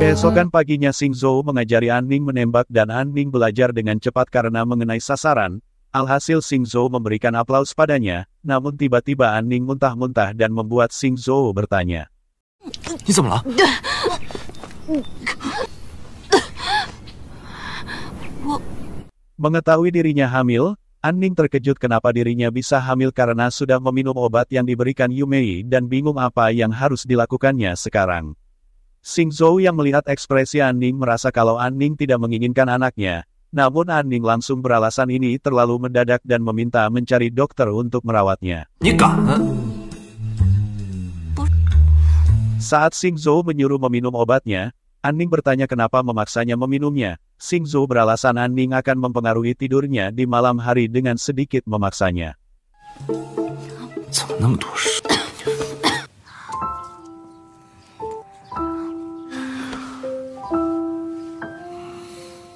Keesokan paginya Sing Zhou mengajari An Ning menembak dan An Ning belajar dengan cepat karena mengenai sasaran. Alhasil Sing Zhou memberikan aplaus padanya, namun tiba-tiba An Ning muntah-muntah dan membuat Sing Zhou bertanya. Mengetahui dirinya hamil, Anning terkejut kenapa dirinya bisa hamil karena sudah meminum obat yang diberikan Yumei dan bingung apa yang harus dilakukannya sekarang. Xing Zhou yang melihat ekspresi Anning merasa kalau Anning tidak menginginkan anaknya, namun Anning langsung beralasan ini terlalu mendadak dan meminta mencari dokter untuk merawatnya. Saat Xing Zhou menyuruh meminum obatnya, Anning bertanya kenapa memaksanya meminumnya. Xing Zhu beralasan Anning akan mempengaruhi tidurnya di malam hari dengan sedikit memaksanya.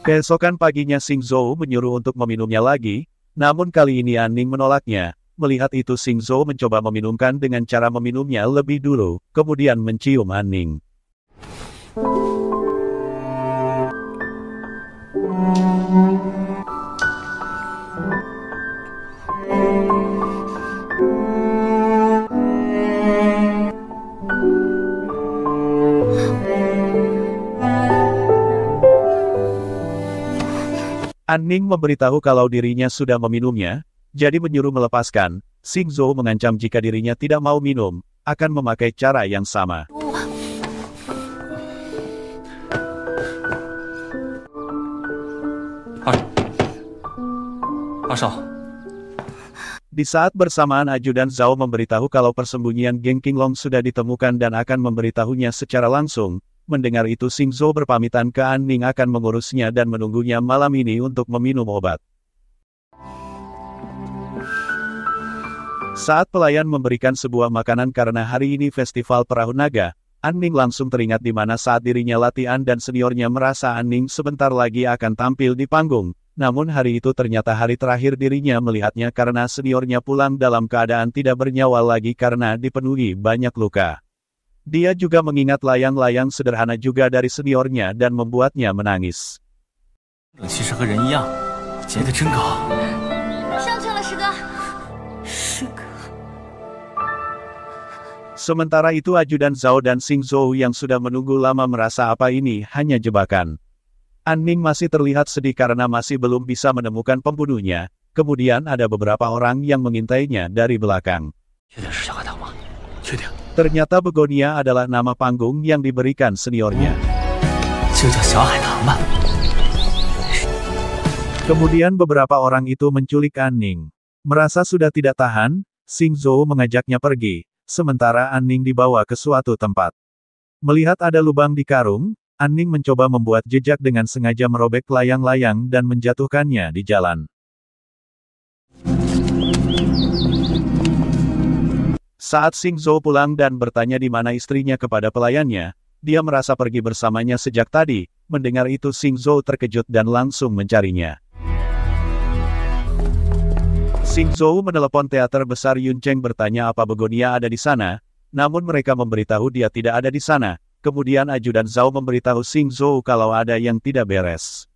Keesokan paginya Xing Zhou menyuruh untuk meminumnya lagi, namun kali ini Anning menolaknya. Melihat itu Xing Zhou mencoba meminumkan dengan cara meminumnya lebih dulu, kemudian mencium Anning. Anning memberitahu kalau dirinya sudah meminumnya, jadi menyuruh melepaskan. Sing Zhou mengancam jika dirinya tidak mau minum, akan memakai cara yang sama. kosong. Di saat bersamaan Ajudan Zhao memberitahu kalau persembunyian geng Qinglong sudah ditemukan dan akan memberitahunya secara langsung, mendengar itu Xing Zhou berpamitan ke An Ning akan mengurusnya dan menunggunya malam ini untuk meminum obat. Saat pelayan memberikan sebuah makanan karena hari ini festival perahu naga, An Ning langsung teringat di mana saat dirinya latihan dan seniornya merasa An Ning sebentar lagi akan tampil di panggung. Namun hari itu ternyata hari terakhir dirinya melihatnya karena seniornya pulang dalam keadaan tidak bernyawa lagi karena dipenuhi banyak luka. Dia juga mengingat layang-layang sederhana juga dari seniornya dan membuatnya menangis. Sementara itu ajudan Zhao dan Xing Zhou yang sudah menunggu lama merasa apa ini hanya jebakan. Anning masih terlihat sedih karena masih belum bisa menemukan pembunuhnya, kemudian ada beberapa orang yang mengintainya dari belakang. Ternyata Begonia adalah nama panggung yang diberikan seniornya. Kemudian beberapa orang itu menculik Anning. Merasa sudah tidak tahan, Xing Zhou mengajaknya pergi, sementara Anning dibawa ke suatu tempat. Melihat ada lubang di karung, Anning mencoba membuat jejak dengan sengaja merobek layang-layang dan menjatuhkannya di jalan. Saat Xing Zhou pulang dan bertanya di mana istrinya kepada pelayannya, dia merasa pergi bersamanya sejak tadi, mendengar itu Xing Zhou terkejut dan langsung mencarinya. Xing Zhou menelepon teater besar Yun Cheng bertanya apa Begonia ada di sana, namun mereka memberitahu dia tidak ada di sana, Kemudian Ajudan Zhao memberitahu Xing Zhou kalau ada yang tidak beres.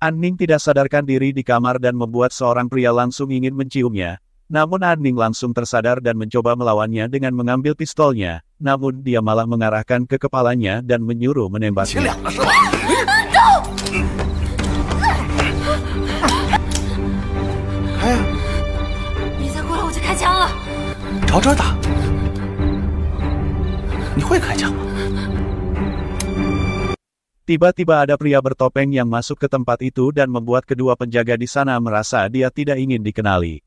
An Ning tidak sadarkan diri di kamar dan membuat seorang pria langsung ingin menciumnya. Namun An Ning langsung tersadar dan mencoba melawannya dengan mengambil pistolnya. Namun dia malah mengarahkan ke kepalanya dan menyuruh menembaknya. Kau Tiba-tiba ada pria bertopeng yang masuk ke tempat itu dan membuat kedua penjaga di sana merasa dia tidak ingin dikenali.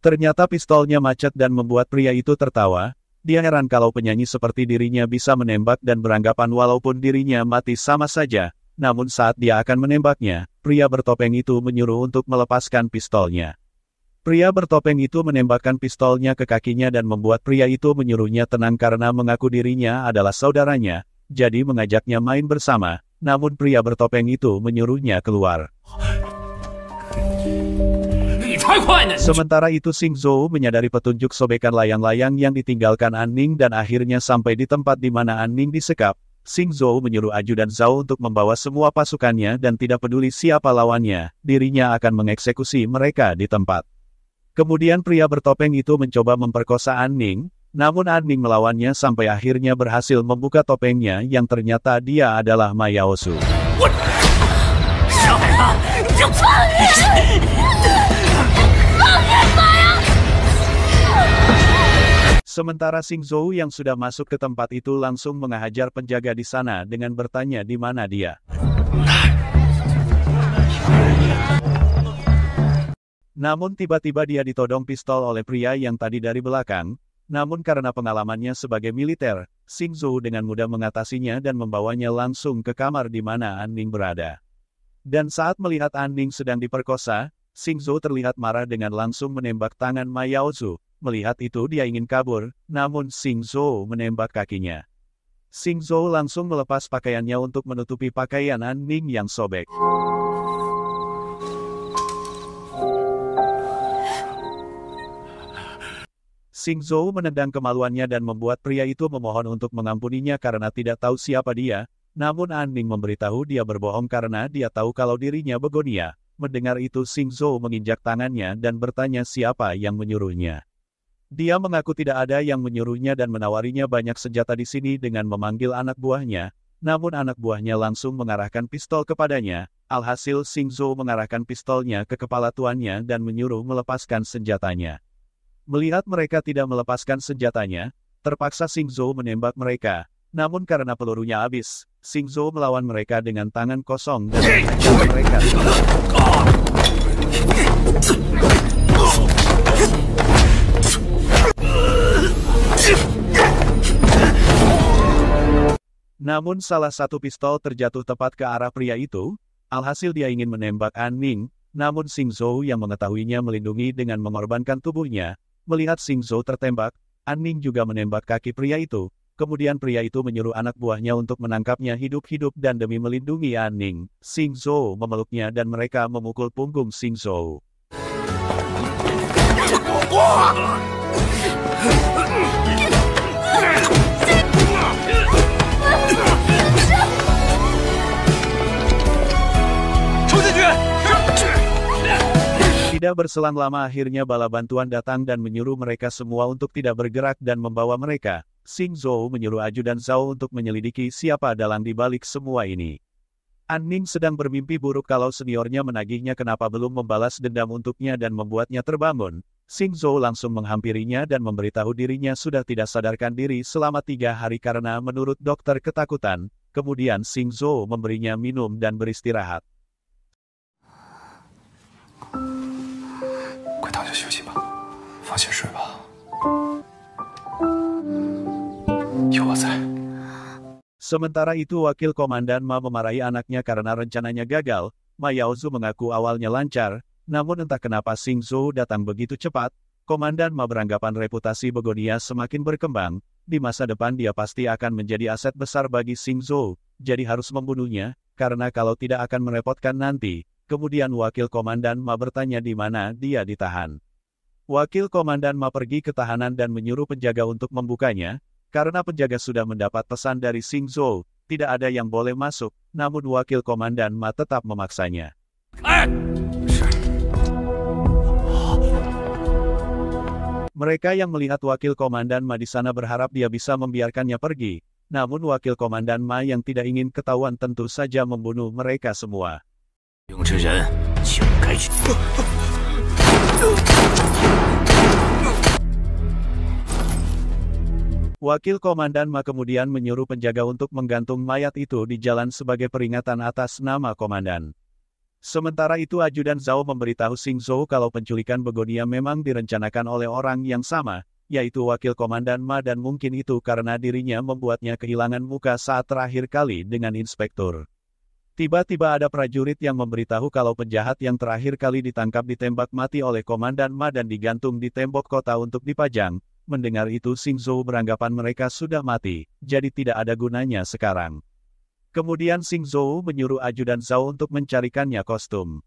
Ternyata pistolnya macet dan membuat pria itu tertawa, dia heran kalau penyanyi seperti dirinya bisa menembak dan beranggapan walaupun dirinya mati sama saja, namun saat dia akan menembaknya, pria bertopeng itu menyuruh untuk melepaskan pistolnya. Pria bertopeng itu menembakkan pistolnya ke kakinya dan membuat pria itu menyuruhnya tenang karena mengaku dirinya adalah saudaranya, jadi mengajaknya main bersama, namun pria bertopeng itu menyuruhnya keluar. Sementara itu Sing Zhou menyadari petunjuk sobekan layang-layang yang ditinggalkan An Ning dan akhirnya sampai di tempat di mana An Ning disekap, Sing Zhou menyuruh Aju dan Zhao untuk membawa semua pasukannya dan tidak peduli siapa lawannya, dirinya akan mengeksekusi mereka di tempat. Kemudian pria bertopeng itu mencoba memperkosa An Ning. Namun Anning melawannya sampai akhirnya berhasil membuka topengnya yang ternyata dia adalah Mayaosu. Sementara Sing Zhou yang sudah masuk ke tempat itu langsung menghajar penjaga di sana dengan bertanya di mana dia. Namun tiba-tiba dia ditodong pistol oleh pria yang tadi dari belakang, namun karena pengalamannya sebagai militer, Xing Zhu dengan mudah mengatasinya dan membawanya langsung ke kamar di mana An Ning berada. Dan saat melihat An Ning sedang diperkosa, Xing Zhu terlihat marah dengan langsung menembak tangan Ma Zhu. Melihat itu dia ingin kabur, namun Xing Zhu menembak kakinya. Xing Zhou langsung melepas pakaiannya untuk menutupi pakaian An Ning yang sobek. Xing Zhou menendang kemaluannya dan membuat pria itu memohon untuk mengampuninya karena tidak tahu siapa dia, namun An Ning memberitahu dia berbohong karena dia tahu kalau dirinya begonia. Mendengar itu Xing Zhou menginjak tangannya dan bertanya siapa yang menyuruhnya. Dia mengaku tidak ada yang menyuruhnya dan menawarinya banyak senjata di sini dengan memanggil anak buahnya, namun anak buahnya langsung mengarahkan pistol kepadanya. Alhasil Xing Zhou mengarahkan pistolnya ke kepala tuannya dan menyuruh melepaskan senjatanya. Melihat mereka tidak melepaskan senjatanya, terpaksa Xing Zhou menembak mereka. Namun karena pelurunya habis, Xing Zhou melawan mereka dengan tangan kosong dan mereka. Namun salah satu pistol terjatuh tepat ke arah pria itu, alhasil dia ingin menembak An Ning, namun Xing Zhou yang mengetahuinya melindungi dengan mengorbankan tubuhnya, Melihat Xing Zhou tertembak, An Ning juga menembak kaki pria itu, kemudian pria itu menyuruh anak buahnya untuk menangkapnya hidup-hidup dan demi melindungi An Ning, Xing Zhou memeluknya dan mereka memukul punggung Xing Zhou. Tidak berselang lama akhirnya bala bantuan datang dan menyuruh mereka semua untuk tidak bergerak dan membawa mereka. Xing Zhou menyuruh Aju dan Zhao untuk menyelidiki siapa dalang di balik semua ini. An Ning sedang bermimpi buruk kalau seniornya menagihnya kenapa belum membalas dendam untuknya dan membuatnya terbangun. Xing Zhou langsung menghampirinya dan memberitahu dirinya sudah tidak sadarkan diri selama tiga hari karena menurut dokter ketakutan. Kemudian Xing Zhou memberinya minum dan beristirahat. Sementara itu wakil komandan Ma memarahi anaknya karena rencananya gagal, Ma Yaozu mengaku awalnya lancar, namun entah kenapa Sing Zhou datang begitu cepat, komandan Ma beranggapan reputasi Begonia semakin berkembang, di masa depan dia pasti akan menjadi aset besar bagi Sing Zhou, jadi harus membunuhnya, karena kalau tidak akan merepotkan nanti. Kemudian wakil komandan Ma bertanya di mana dia ditahan. Wakil Komandan Ma pergi ke tahanan dan menyuruh penjaga untuk membukanya, karena penjaga sudah mendapat pesan dari Sing Zhou, tidak ada yang boleh masuk, namun Wakil Komandan Ma tetap memaksanya. Mereka yang melihat Wakil Komandan Ma di sana berharap dia bisa membiarkannya pergi, namun Wakil Komandan Ma yang tidak ingin ketahuan tentu saja membunuh mereka semua. Wakil Komandan Ma kemudian menyuruh penjaga untuk menggantung mayat itu di jalan sebagai peringatan atas nama Komandan. Sementara itu Ajudan Zhao memberitahu Xing Zhou kalau penculikan Begonia memang direncanakan oleh orang yang sama, yaitu Wakil Komandan Ma dan mungkin itu karena dirinya membuatnya kehilangan muka saat terakhir kali dengan inspektur. Tiba-tiba ada prajurit yang memberitahu kalau penjahat yang terakhir kali ditangkap ditembak mati oleh Komandan Ma dan digantung di tembok kota untuk dipajang. Mendengar itu Sing Zhou beranggapan mereka sudah mati, jadi tidak ada gunanya sekarang. Kemudian Sing Zhou menyuruh ajudan Zhao untuk mencarikannya kostum.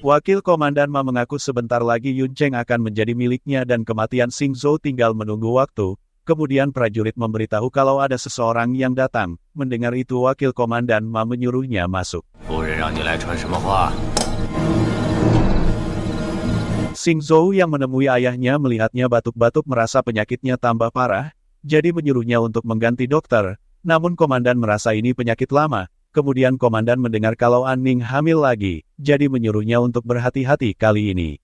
Wakil Komandan Ma mengaku sebentar lagi Yun Cheng akan menjadi miliknya dan kematian Sing Zhou tinggal menunggu waktu, Kemudian prajurit memberitahu kalau ada seseorang yang datang. Mendengar itu wakil komandan Ma menyuruhnya masuk. Sing Zhou yang menemui ayahnya melihatnya batuk-batuk merasa penyakitnya tambah parah, jadi menyuruhnya untuk mengganti dokter. Namun komandan merasa ini penyakit lama. Kemudian komandan mendengar kalau An hamil lagi, jadi menyuruhnya untuk berhati-hati kali ini.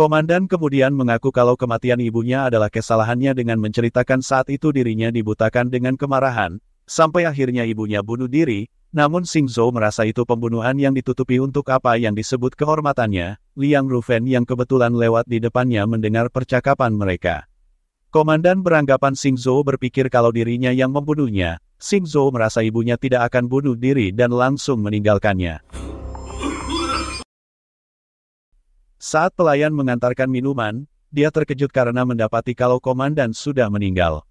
Komandan kemudian mengaku kalau kematian ibunya adalah kesalahannya dengan menceritakan saat itu dirinya dibutakan dengan kemarahan, sampai akhirnya ibunya bunuh diri, namun Zhou merasa itu pembunuhan yang ditutupi untuk apa yang disebut kehormatannya, Liang Rufen yang kebetulan lewat di depannya mendengar percakapan mereka. Komandan beranggapan Zhou berpikir kalau dirinya yang membunuhnya, Zhou merasa ibunya tidak akan bunuh diri dan langsung meninggalkannya. Saat pelayan mengantarkan minuman, dia terkejut karena mendapati kalau komandan sudah meninggal.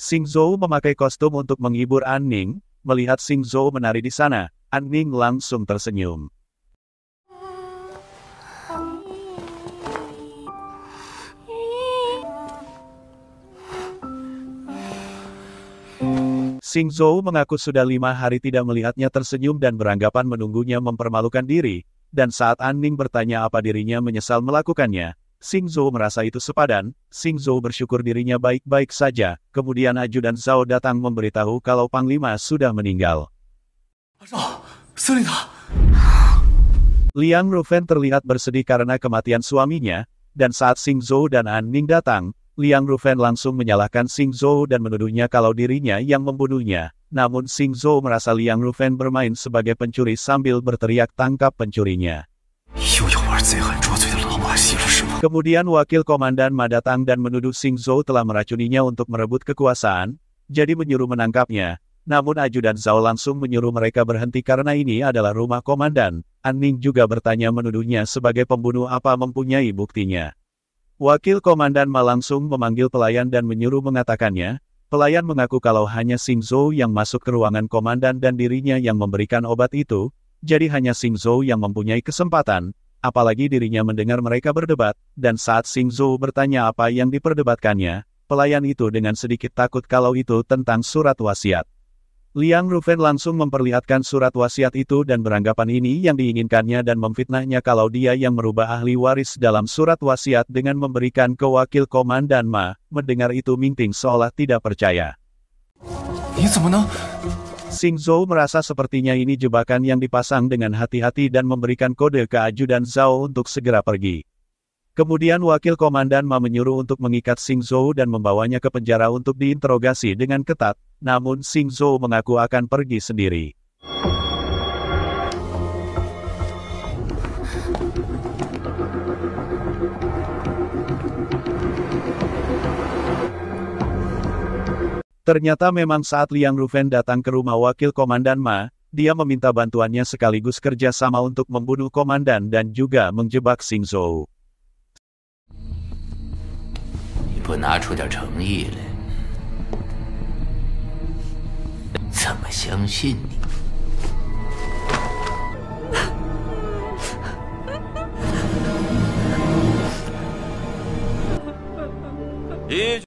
Sing Zhou memakai kostum untuk menghibur An Ning, melihat Sing Zhou menari di sana, An Ning langsung tersenyum. Sing Zhou mengaku sudah lima hari tidak melihatnya tersenyum dan beranggapan menunggunya mempermalukan diri, dan saat An Ning bertanya apa dirinya menyesal melakukannya, Xing Zhou merasa itu sepadan, Xing Zhou bersyukur dirinya baik-baik saja, kemudian Aju dan Zhao datang memberitahu kalau Panglima sudah meninggal. Oh, Liang Rufen terlihat bersedih karena kematian suaminya, dan saat Xing Zhou dan An Ning datang, Liang Rufen langsung menyalahkan Xing Zhou dan menuduhnya kalau dirinya yang membunuhnya. Namun Xing Zhou merasa Liang Rufen bermain sebagai pencuri sambil berteriak tangkap pencurinya. Kemudian wakil komandan Ma datang dan menuduh Xing Zhou telah meracuninya untuk merebut kekuasaan, jadi menyuruh menangkapnya. Namun Aju dan Zhao langsung menyuruh mereka berhenti karena ini adalah rumah komandan. An Ning juga bertanya menuduhnya sebagai pembunuh apa mempunyai buktinya. Wakil Komandan Ma langsung memanggil pelayan dan menyuruh mengatakannya, pelayan mengaku kalau hanya Xing Zhou yang masuk ke ruangan komandan dan dirinya yang memberikan obat itu, jadi hanya Xing Zhou yang mempunyai kesempatan, apalagi dirinya mendengar mereka berdebat, dan saat Xing Zhou bertanya apa yang diperdebatkannya, pelayan itu dengan sedikit takut kalau itu tentang surat wasiat. Liang Rufen langsung memperlihatkan surat wasiat itu dan beranggapan ini yang diinginkannya dan memfitnahnya kalau dia yang merubah ahli waris dalam surat wasiat dengan memberikan ke wakil komandan Ma. Mendengar itu Ming Ting seolah tidak percaya. Iya, Sing Zhou merasa sepertinya ini jebakan yang dipasang dengan hati-hati dan memberikan kode ke Aju dan Zhao untuk segera pergi. Kemudian wakil komandan Ma menyuruh untuk mengikat Xing Zhou dan membawanya ke penjara untuk diinterogasi dengan ketat, namun Xing Zhou mengaku akan pergi sendiri. Ternyata memang saat Liang Rufen datang ke rumah wakil komandan Ma, dia meminta bantuannya sekaligus kerja sama untuk membunuh komandan dan juga menjebak Xing Zhou. 不拿出点诚意来，怎么相信你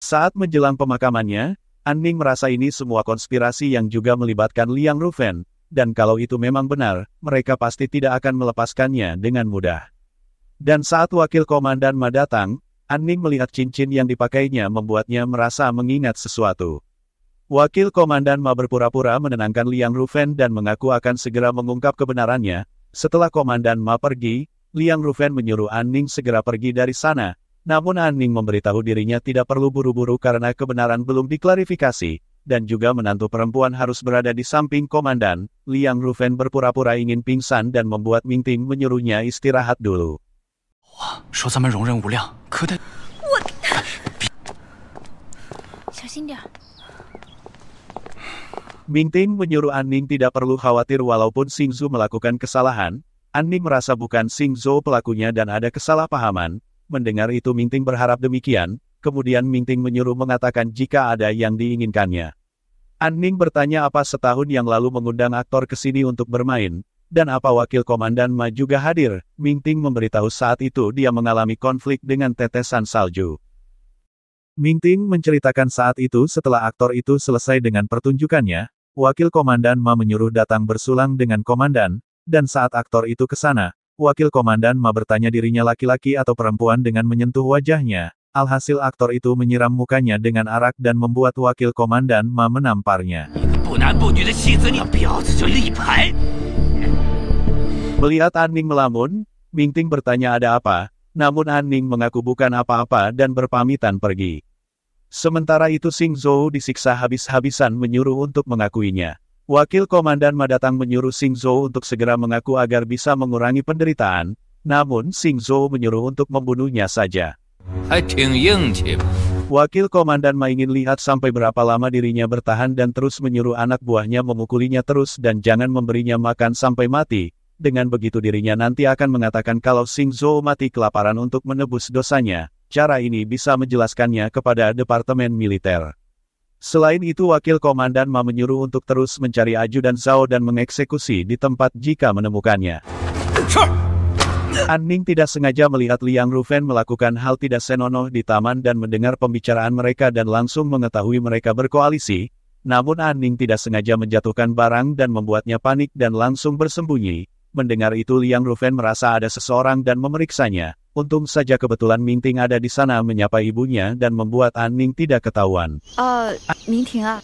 ？Saat menjelang pemakamannya, Anning merasa ini semua konspirasi yang juga melibatkan Liang Rufen, dan kalau itu memang benar, mereka pasti tidak akan melepaskannya dengan mudah. Dan saat wakil komandan Ma datang, Anning melihat cincin yang dipakainya membuatnya merasa mengingat sesuatu. Wakil Komandan Ma berpura-pura menenangkan Liang Rufen dan mengaku akan segera mengungkap kebenarannya. Setelah Komandan Ma pergi, Liang Rufen menyuruh Anning segera pergi dari sana. Namun Anning memberitahu dirinya tidak perlu buru-buru karena kebenaran belum diklarifikasi, dan juga menantu perempuan harus berada di samping komandan. Liang Rufen berpura-pura ingin pingsan dan membuat Ming Ting menyuruhnya istirahat dulu. 说咱们容忍无量，可得我小心点。Bingting menyuruh Anning tidak perlu khawatir walaupun Singzu melakukan kesalahan, Anning merasa bukan Singzo pelakunya dan ada kesalahpahaman, mendengar itu Minting berharap demikian, kemudian Minting menyuruh mengatakan jika ada yang diinginkannya. Anning bertanya apa setahun yang lalu mengundang aktor ke sini untuk bermain, dan apa wakil komandan Ma juga hadir, Ming Ting memberitahu saat itu dia mengalami konflik dengan tetesan salju. Ming Ting menceritakan saat itu setelah aktor itu selesai dengan pertunjukannya, wakil komandan Ma menyuruh datang bersulang dengan komandan, dan saat aktor itu ke sana, wakil komandan Ma bertanya dirinya laki-laki atau perempuan dengan menyentuh wajahnya, alhasil aktor itu menyiram mukanya dengan arak dan membuat wakil komandan Ma menamparnya. Melihat Ning melamun, Ting bertanya ada apa, namun Ning mengaku bukan apa-apa dan berpamitan pergi. Sementara itu Sing Zhou disiksa habis-habisan menyuruh untuk mengakuinya. Wakil Komandan Madatang menyuruh Sing Zhou untuk segera mengaku agar bisa mengurangi penderitaan, namun Sing Zhou menyuruh untuk membunuhnya saja. Wakil Komandan Ma ingin lihat sampai berapa lama dirinya bertahan dan terus menyuruh anak buahnya memukulinya terus dan jangan memberinya makan sampai mati, dengan begitu dirinya nanti akan mengatakan kalau Sing Zhou mati kelaparan untuk menebus dosanya, cara ini bisa menjelaskannya kepada Departemen Militer. Selain itu wakil komandan Ma menyuruh untuk terus mencari Aju dan Zhao dan mengeksekusi di tempat jika menemukannya. Anning tidak sengaja melihat Liang Rufen melakukan hal tidak senonoh di taman dan mendengar pembicaraan mereka dan langsung mengetahui mereka berkoalisi, namun Anning tidak sengaja menjatuhkan barang dan membuatnya panik dan langsung bersembunyi, Mendengar itu Liang Rufen merasa ada seseorang dan memeriksanya. Untung saja kebetulan Mingting ada di sana menyapa ibunya dan membuat An Ning tidak ketahuan. Uh, Mingting ah.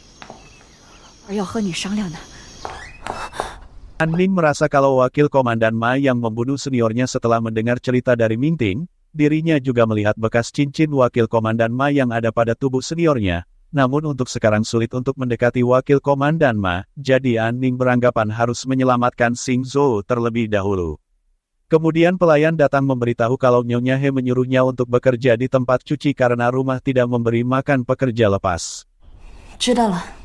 Ning merasa kalau wakil komandan Ma yang membunuh seniornya setelah mendengar cerita dari Mingting, dirinya juga melihat bekas cincin wakil komandan Ma yang ada pada tubuh seniornya, namun untuk sekarang sulit untuk mendekati wakil komandan Ma, jadi An Ning beranggapan harus menyelamatkan Sing Zhou terlebih dahulu. Kemudian pelayan datang memberitahu kalau Nyonya He menyuruhnya untuk bekerja di tempat cuci karena rumah tidak memberi makan pekerja lepas. Sudahlah.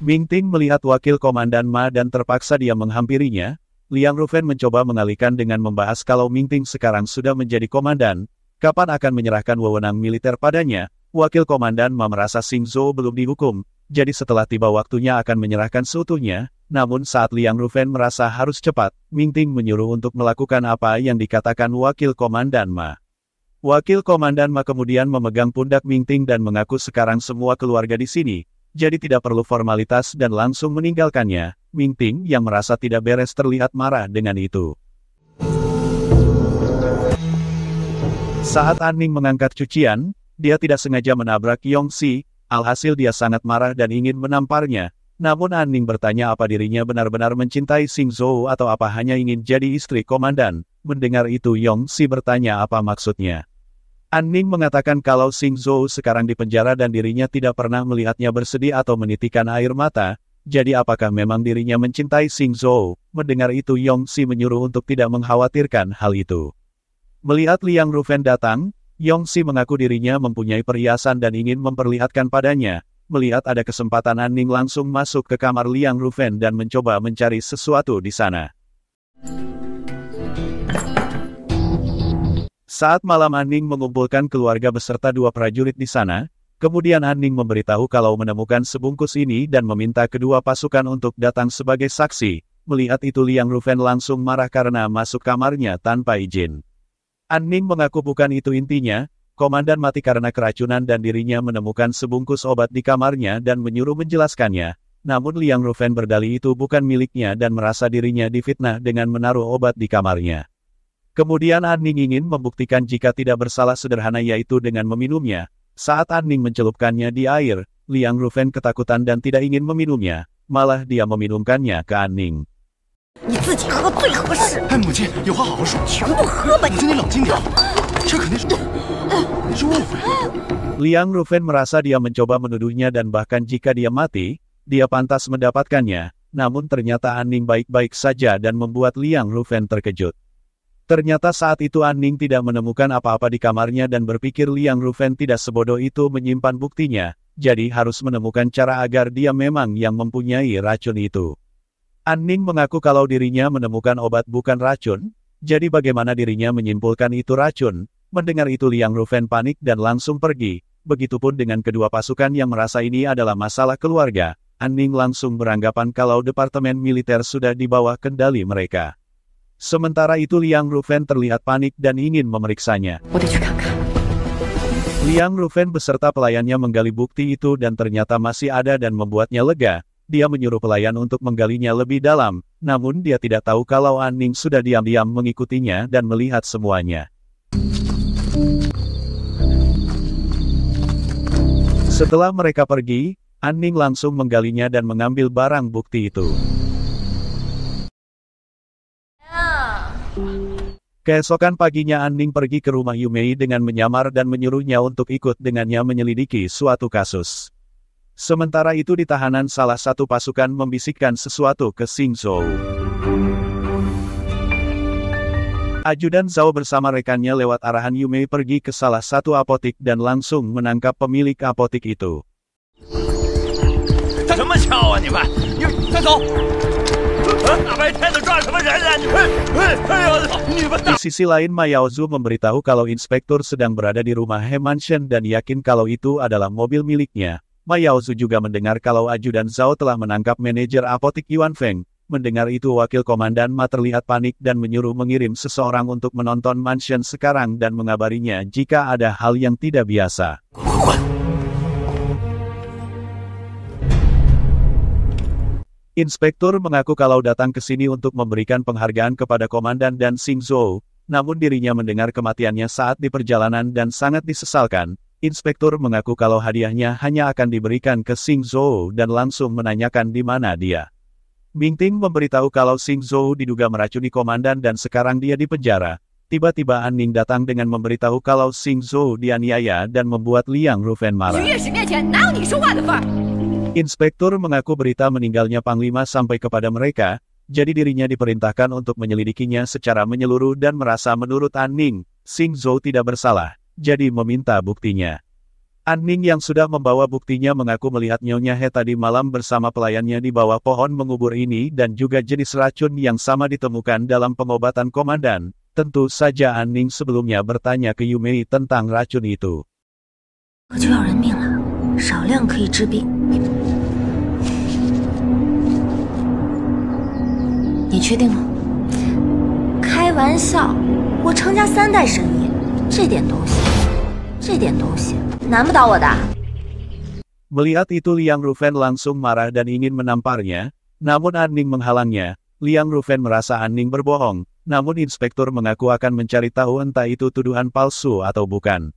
Ming Ting melihat wakil komandan Ma dan terpaksa dia menghampirinya. Liang Rufen mencoba mengalihkan dengan membahas kalau Ming Ting sekarang sudah menjadi komandan, kapan akan menyerahkan wewenang militer padanya, Wakil Komandan Ma merasa Singzo belum dihukum, jadi setelah tiba waktunya akan menyerahkan seutuhnya, namun saat Liang Rufen merasa harus cepat, Ming Ting menyuruh untuk melakukan apa yang dikatakan Wakil Komandan Ma. Wakil Komandan Ma kemudian memegang pundak Ming Ting dan mengaku sekarang semua keluarga di sini, jadi tidak perlu formalitas dan langsung meninggalkannya, Ming Ting yang merasa tidak beres terlihat marah dengan itu. Saat Aning mengangkat cucian, dia tidak sengaja menabrak Yongsi, alhasil dia sangat marah dan ingin menamparnya. Namun Aning bertanya apa dirinya benar-benar mencintai Sing Zhou atau apa hanya ingin jadi istri komandan. Mendengar itu Yongsi bertanya apa maksudnya. Aning mengatakan kalau Sing Zhou sekarang penjara dan dirinya tidak pernah melihatnya bersedih atau menitikan air mata, jadi apakah memang dirinya mencintai Sing Zhou? Mendengar itu Yongsi menyuruh untuk tidak mengkhawatirkan hal itu. Melihat Liang Rufen datang, Yongxi mengaku dirinya mempunyai perhiasan dan ingin memperlihatkan padanya. Melihat ada kesempatan Anning langsung masuk ke kamar Liang Rufen dan mencoba mencari sesuatu di sana. Saat malam Anning mengumpulkan keluarga beserta dua prajurit di sana, kemudian Anning memberitahu kalau menemukan sebungkus ini dan meminta kedua pasukan untuk datang sebagai saksi. Melihat itu Liang Rufen langsung marah karena masuk kamarnya tanpa izin. An Ning mengaku bukan itu intinya, komandan mati karena keracunan dan dirinya menemukan sebungkus obat di kamarnya dan menyuruh menjelaskannya. Namun Liang Rufen berdali itu bukan miliknya dan merasa dirinya difitnah dengan menaruh obat di kamarnya. Kemudian An Ning ingin membuktikan jika tidak bersalah sederhana yaitu dengan meminumnya. Saat An Ning mencelupkannya di air, Liang Rufen ketakutan dan tidak ingin meminumnya, malah dia meminumkannya ke An Ning. 你自己喝最合适。哎，母亲，有话好好说，全部喝吧。母亲，你冷静点，这肯定是你是误会。Liang Rufen merasa dia mencoba menuduhnya dan bahkan jika dia mati, dia pantas mendapatkannya. Namun ternyata Anning baik-baik saja dan membuat Liang Rufen terkejut. Ternyata saat itu Anning tidak menemukan apa-apa di kamarnya dan berpikir Liang Rufen tidak sebodoh itu menyimpan buktinya, jadi harus menemukan cara agar dia memang yang mempunyai racun itu. Anning mengaku kalau dirinya menemukan obat bukan racun, jadi bagaimana dirinya menyimpulkan itu racun? Mendengar itu Liang Rufen panik dan langsung pergi, begitupun dengan kedua pasukan yang merasa ini adalah masalah keluarga, Anning langsung beranggapan kalau Departemen Militer sudah di bawah kendali mereka. Sementara itu Liang Rufen terlihat panik dan ingin memeriksanya. Liang Rufen beserta pelayannya menggali bukti itu dan ternyata masih ada dan membuatnya lega, dia menyuruh pelayan untuk menggalinya lebih dalam, namun dia tidak tahu kalau An Ning sudah diam-diam mengikutinya dan melihat semuanya. Setelah mereka pergi, An Ning langsung menggalinya dan mengambil barang bukti itu. Keesokan paginya An Ning pergi ke rumah Yumei dengan menyamar dan menyuruhnya untuk ikut dengannya menyelidiki suatu kasus. Sementara itu di tahanan salah satu pasukan membisikkan sesuatu ke Xing Zhou. Ajudan Zhao bersama rekannya lewat arahan Yume pergi ke salah satu apotik dan langsung menangkap pemilik apotik itu. Di sisi lain Ma Yaozu memberitahu kalau inspektur sedang berada di rumah He Mansion dan yakin kalau itu adalah mobil miliknya. Ma Su juga mendengar kalau Aju dan Zhao telah menangkap manajer apotik Yuan Feng. Mendengar itu wakil komandan Ma terlihat panik dan menyuruh mengirim seseorang untuk menonton mansion sekarang dan mengabarinya jika ada hal yang tidak biasa. Inspektur mengaku kalau datang ke sini untuk memberikan penghargaan kepada komandan dan Sing Zhou, namun dirinya mendengar kematiannya saat di perjalanan dan sangat disesalkan, Inspektur mengaku kalau hadiahnya hanya akan diberikan ke Sing Zhou dan langsung menanyakan di mana dia. Ming Ting memberitahu kalau Sing Zhou diduga meracuni komandan dan sekarang dia di penjara. Tiba-tiba An Ning datang dengan memberitahu kalau Sing Zhou dianiaya dan membuat Liang Rufen marah. Inspektur mengaku berita meninggalnya Panglima sampai kepada mereka, jadi dirinya diperintahkan untuk menyelidikinya secara menyeluruh dan merasa menurut An Ning, Sing Zhou tidak bersalah jadi meminta buktinya. An Ning yang sudah membawa buktinya mengaku melihat Nyonya He tadi malam bersama pelayannya di bawah pohon mengubur ini dan juga jenis racun yang sama ditemukan dalam pengobatan komandan. Tentu saja An Ning sebelumnya bertanya ke Yumei tentang racun itu. Kau 这点东西，这点东西难不倒我的。Melihat itu Liang Rufen langsung marah dan ingin menamparnya, namun Anning menghalangnya. Liang Rufen merasa Anning berbohong, namun inspektur mengaku akan mencari tahu entah itu tuduhan palsu atau bukan.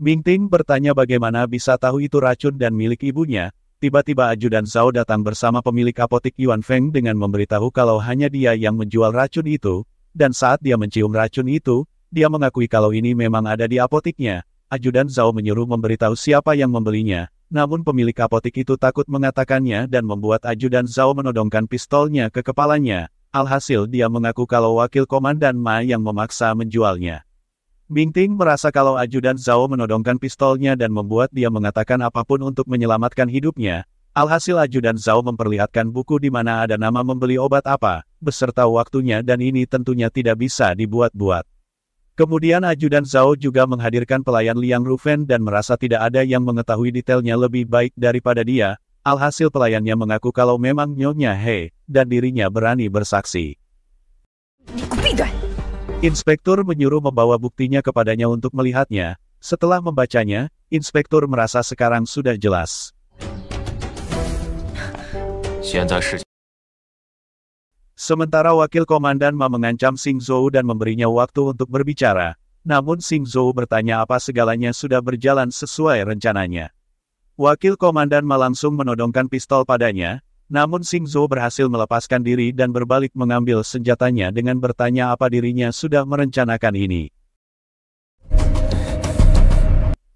Ming Ting bertanya bagaimana bisa tahu itu racun dan milik ibunya, tiba-tiba Aju dan Zhao datang bersama pemilik apotik Yuan Feng dengan memberitahu kalau hanya dia yang menjual racun itu, dan saat dia mencium racun itu, dia mengakui kalau ini memang ada di apotiknya. Ajudan Zhao menyuruh memberitahu siapa yang membelinya, namun pemilik apotik itu takut mengatakannya dan membuat ajudan Zhao menodongkan pistolnya ke kepalanya. Alhasil dia mengaku kalau wakil komandan Ma yang memaksa menjualnya. Bingting merasa kalau ajudan Zhao menodongkan pistolnya dan membuat dia mengatakan apapun untuk menyelamatkan hidupnya. Alhasil ajudan Zhao memperlihatkan buku di mana ada nama membeli obat apa, beserta waktunya dan ini tentunya tidak bisa dibuat-buat. Kemudian Ajudan Zhao juga menghadirkan pelayan Liang Rufen dan merasa tidak ada yang mengetahui detailnya lebih baik daripada dia, alhasil pelayannya mengaku kalau memang Nyonya He, dan dirinya berani bersaksi. Inspektur menyuruh membawa buktinya kepadanya untuk melihatnya, setelah membacanya, inspektur merasa sekarang sudah jelas. Sementara wakil komandan Ma mengancam Xing Zhou dan memberinya waktu untuk berbicara, namun Xing Zhou bertanya apa segalanya sudah berjalan sesuai rencananya. Wakil komandan Ma langsung menodongkan pistol padanya, namun Xing Zhou berhasil melepaskan diri dan berbalik mengambil senjatanya dengan bertanya apa dirinya sudah merencanakan ini.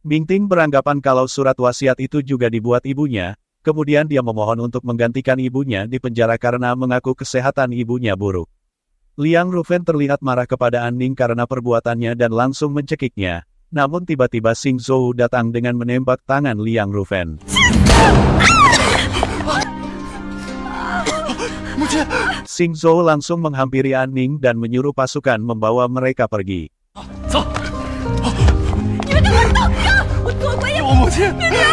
Ting beranggapan kalau surat wasiat itu juga dibuat ibunya, Kemudian dia memohon untuk menggantikan ibunya di penjara karena mengaku kesehatan ibunya buruk. Liang Rufen terlihat marah kepada An Ning karena perbuatannya dan langsung mencekiknya. Namun tiba-tiba Sing Zhou datang dengan menembak tangan Liang Rufen. Sing Zhou langsung menghampiri An Ning dan menyuruh pasukan membawa mereka pergi. Ya ya ya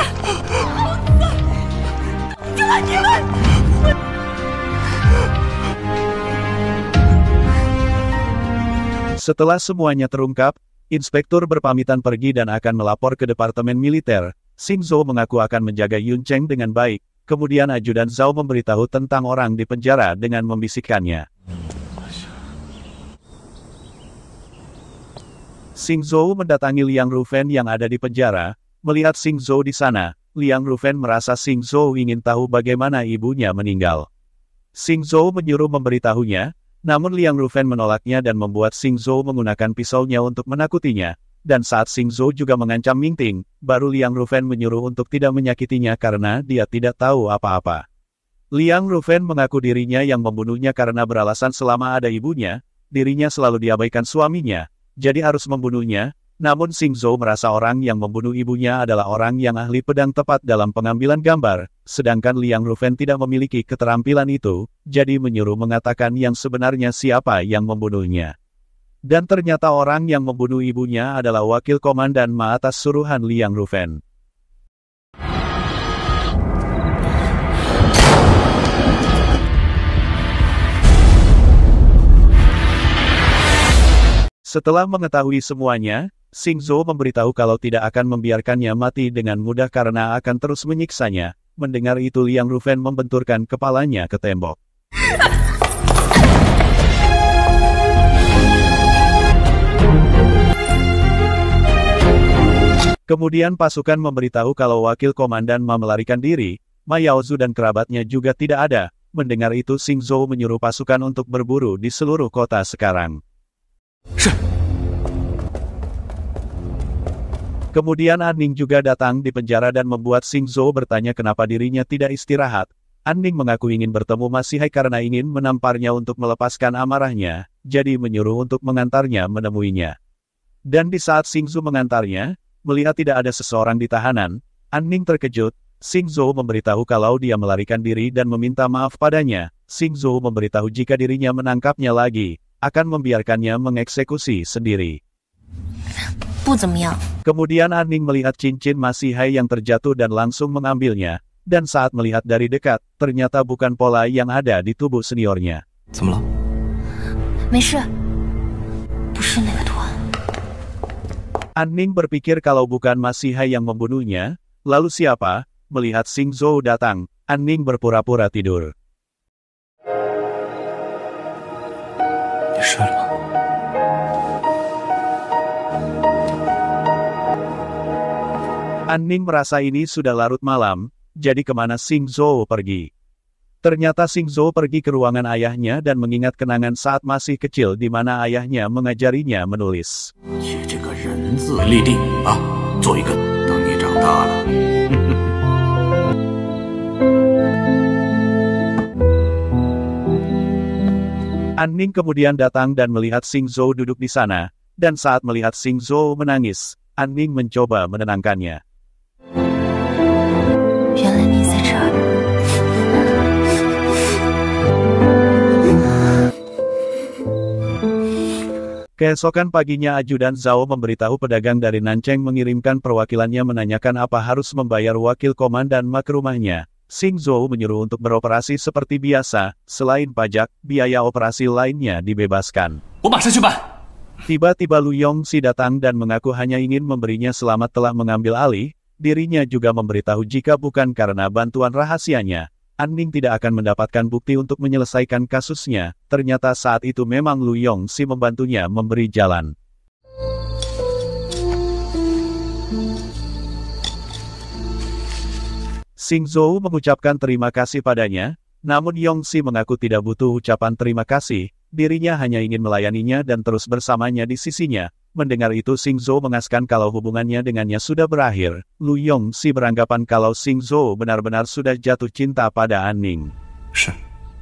setelah semuanya terungkap, inspektur berpamitan pergi dan akan melapor ke Departemen Militer. Xing Zhou mengaku akan menjaga Yun Cheng dengan baik, kemudian ajudan Zhao memberitahu tentang orang di penjara dengan membisikkannya. Xing Zhou mendatangi Liang Rufen yang ada di penjara, melihat Xing Zhou di sana, Liang Rufen merasa Xing Zhou ingin tahu bagaimana ibunya meninggal. Xing Zhou menyuruh memberitahunya, namun Liang Rufen menolaknya dan membuat Xing Zhou menggunakan pisaunya untuk menakutinya, dan saat Xing Zhou juga mengancam Ming Ting, baru Liang Rufen menyuruh untuk tidak menyakitinya karena dia tidak tahu apa-apa. Liang Rufen mengaku dirinya yang membunuhnya karena beralasan selama ada ibunya, dirinya selalu diabaikan suaminya, jadi harus membunuhnya, namun Zhou merasa orang yang membunuh ibunya adalah orang yang ahli pedang tepat dalam pengambilan gambar, sedangkan Liang Rufen tidak memiliki keterampilan itu, jadi menyuruh mengatakan yang sebenarnya siapa yang membunuhnya. Dan ternyata orang yang membunuh ibunya adalah wakil komandan Ma atas suruhan Liang Rufen. Setelah mengetahui semuanya, Xing memberitahu kalau tidak akan membiarkannya mati dengan mudah karena akan terus menyiksanya. Mendengar itu Liang Rufen membenturkan kepalanya ke tembok. Kemudian pasukan memberitahu kalau wakil komandan Ma melarikan diri, Ma Yaozu dan kerabatnya juga tidak ada. Mendengar itu Xing menyuruh pasukan untuk berburu di seluruh kota sekarang. Kemudian An juga datang di penjara dan membuat Xing Zhou bertanya kenapa dirinya tidak istirahat. Anning mengaku ingin bertemu Masihai karena ingin menamparnya untuk melepaskan amarahnya, jadi menyuruh untuk mengantarnya menemuinya. Dan di saat Xing Zhou mengantarnya, melihat tidak ada seseorang di tahanan, Anning terkejut, Xing Zhou memberitahu kalau dia melarikan diri dan meminta maaf padanya. Xing Zhou memberitahu jika dirinya menangkapnya lagi, akan membiarkannya mengeksekusi sendiri. Kemudian An Ning melihat cincin Masihai yang terjatuh dan langsung mengambilnya, dan saat melihat dari dekat, ternyata bukan pola yang ada di tubuh seniornya. An ya, Ning berpikir kalau bukan Masihai yang membunuhnya, lalu siapa? Melihat Xing Zhou datang, An Ning berpura-pura tidur. An Ning merasa ini sudah larut malam, jadi kemana Sing Zhou pergi? Ternyata Sing Zhou pergi ke ruangan ayahnya dan mengingat kenangan saat masih kecil di mana ayahnya mengajarinya menulis. An Ning kemudian datang dan melihat Sing Zhou duduk di sana, dan saat melihat Sing Zhou menangis, An Ning mencoba menenangkannya. Keesokan paginya Ajudan Zhao memberitahu pedagang dari Nancheng mengirimkan perwakilannya menanyakan apa harus membayar wakil komandan mak rumahnya. Sing Zhou menyuruh untuk beroperasi seperti biasa, selain pajak, biaya operasi lainnya dibebaskan. Tiba-tiba Lu Yongxi datang dan mengaku hanya ingin memberinya selamat telah mengambil alih, dirinya juga memberitahu jika bukan karena bantuan rahasianya, Anning tidak akan mendapatkan bukti untuk menyelesaikan kasusnya, ternyata saat itu memang Lu Yongxi membantunya memberi jalan. Xing Zhou mengucapkan terima kasih padanya, namun Yongxi mengaku tidak butuh ucapan terima kasih, dirinya hanya ingin melayaninya dan terus bersamanya di sisinya. Mendengar itu Xing Zhou mengaskan kalau hubungannya dengannya sudah berakhir. Lu Yong si beranggapan kalau Xing Zhou benar-benar sudah jatuh cinta pada An Ning.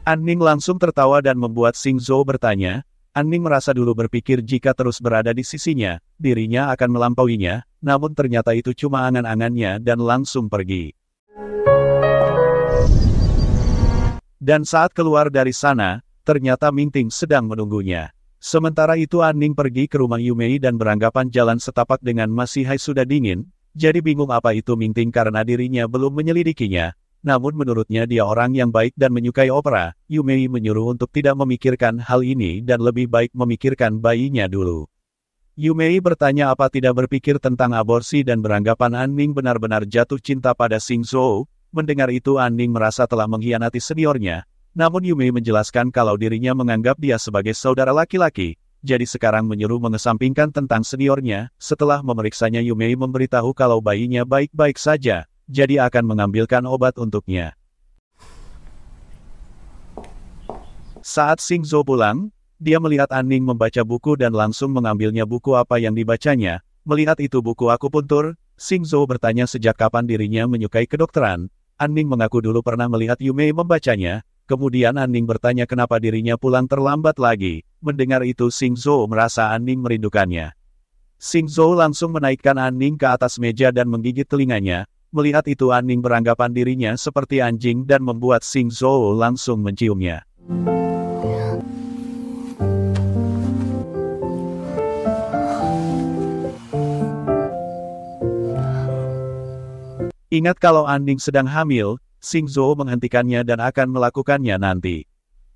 An Ning langsung tertawa dan membuat Xing Zhou bertanya, Ning merasa dulu berpikir jika terus berada di sisinya, dirinya akan melampauinya, namun ternyata itu cuma angan-angannya dan langsung pergi. Dan saat keluar dari sana, ternyata Ming Ting sedang menunggunya. Sementara itu An Ning pergi ke rumah Yumei dan beranggapan jalan setapak dengan Masihai sudah dingin, jadi bingung apa itu Ming Ting karena dirinya belum menyelidikinya. Namun menurutnya dia orang yang baik dan menyukai opera, Yumei menyuruh untuk tidak memikirkan hal ini dan lebih baik memikirkan bayinya dulu. Yumei bertanya apa tidak berpikir tentang aborsi dan beranggapan An Ning benar-benar jatuh cinta pada Sing Zhou. Mendengar itu An Ning merasa telah mengkhianati seniornya, namun Yumei menjelaskan kalau dirinya menganggap dia sebagai saudara laki-laki, jadi sekarang menyuruh mengesampingkan tentang seniornya, setelah memeriksanya Yumei memberitahu kalau bayinya baik-baik saja, jadi akan mengambilkan obat untuknya. Saat Singzo pulang, dia melihat Anning membaca buku dan langsung mengambilnya buku apa yang dibacanya, melihat itu buku aku akupuntur, Singzo bertanya sejak kapan dirinya menyukai kedokteran, Anning mengaku dulu pernah melihat Yumei membacanya, Kemudian Aning bertanya kenapa dirinya pulang terlambat lagi. Mendengar itu Xing Zhou merasa Aning merindukannya. Xing Zhou langsung menaikkan Aning ke atas meja dan menggigit telinganya. Melihat itu Aning beranggapan dirinya seperti anjing dan membuat Xing Zhou langsung menciumnya. Ingat kalau Aning sedang hamil, Xing Zhou menghentikannya dan akan melakukannya nanti.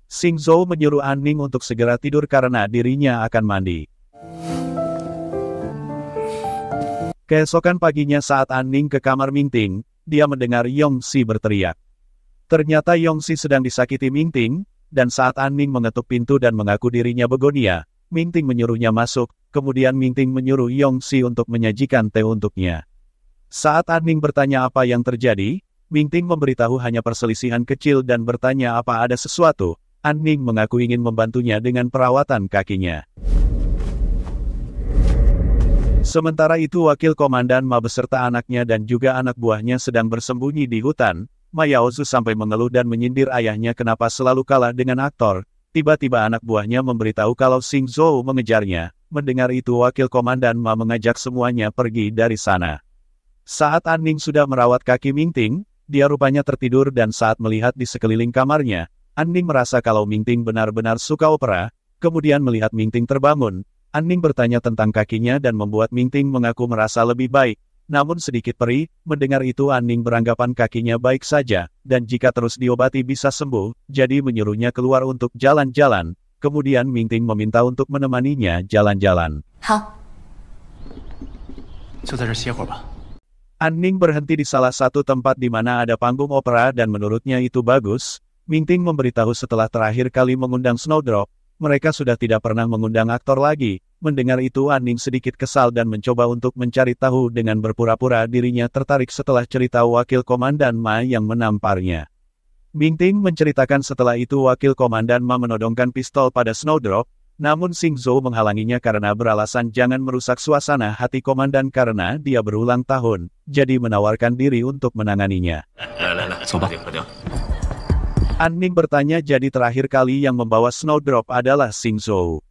Xing Zhou menyuruh Anning untuk segera tidur karena dirinya akan mandi. Keesokan paginya saat Anning ke kamar Ming Ting, dia mendengar Yong Si berteriak. Ternyata Yong Si sedang disakiti Ming Ting, dan saat Anning mengetuk pintu dan mengaku dirinya begonia, Ming Ting menyuruhnya masuk, kemudian Ming Ting menyuruh Yong Si untuk menyajikan teh untuknya. Saat Anning bertanya apa yang terjadi, Mingting memberitahu hanya perselisihan kecil dan bertanya apa ada sesuatu, An Ning mengaku ingin membantunya dengan perawatan kakinya. Sementara itu wakil komandan Ma beserta anaknya dan juga anak buahnya sedang bersembunyi di hutan, Ma sampai mengeluh dan menyindir ayahnya kenapa selalu kalah dengan aktor, tiba-tiba anak buahnya memberitahu kalau Sing Zhou mengejarnya, mendengar itu wakil komandan Ma mengajak semuanya pergi dari sana. Saat An Ning sudah merawat kaki Mingting, dia rupanya tertidur dan saat melihat di sekeliling kamarnya, Anning merasa kalau Mingting benar-benar suka opera, kemudian melihat Mingting terbangun, Anning bertanya tentang kakinya dan membuat Mingting mengaku merasa lebih baik, namun sedikit perih, mendengar itu Anning beranggapan kakinya baik saja, dan jika terus diobati bisa sembuh, jadi menyuruhnya keluar untuk jalan-jalan. Kemudian Mingting meminta untuk menemaninya jalan-jalan. Hah? Anning berhenti di salah satu tempat di mana ada panggung opera dan menurutnya itu bagus. Mingting memberitahu setelah terakhir kali mengundang Snowdrop, mereka sudah tidak pernah mengundang aktor lagi. Mendengar itu Anning sedikit kesal dan mencoba untuk mencari tahu dengan berpura-pura dirinya tertarik setelah cerita wakil komandan Ma yang menamparnya. Mingting menceritakan setelah itu wakil komandan Ma menodongkan pistol pada Snowdrop, namun Sing Zhou menghalanginya karena beralasan jangan merusak suasana hati komandan karena dia berulang tahun, jadi menawarkan diri untuk menanganinya. Sobat. Anning bertanya jadi terakhir kali yang membawa Snowdrop adalah Sing Zhou.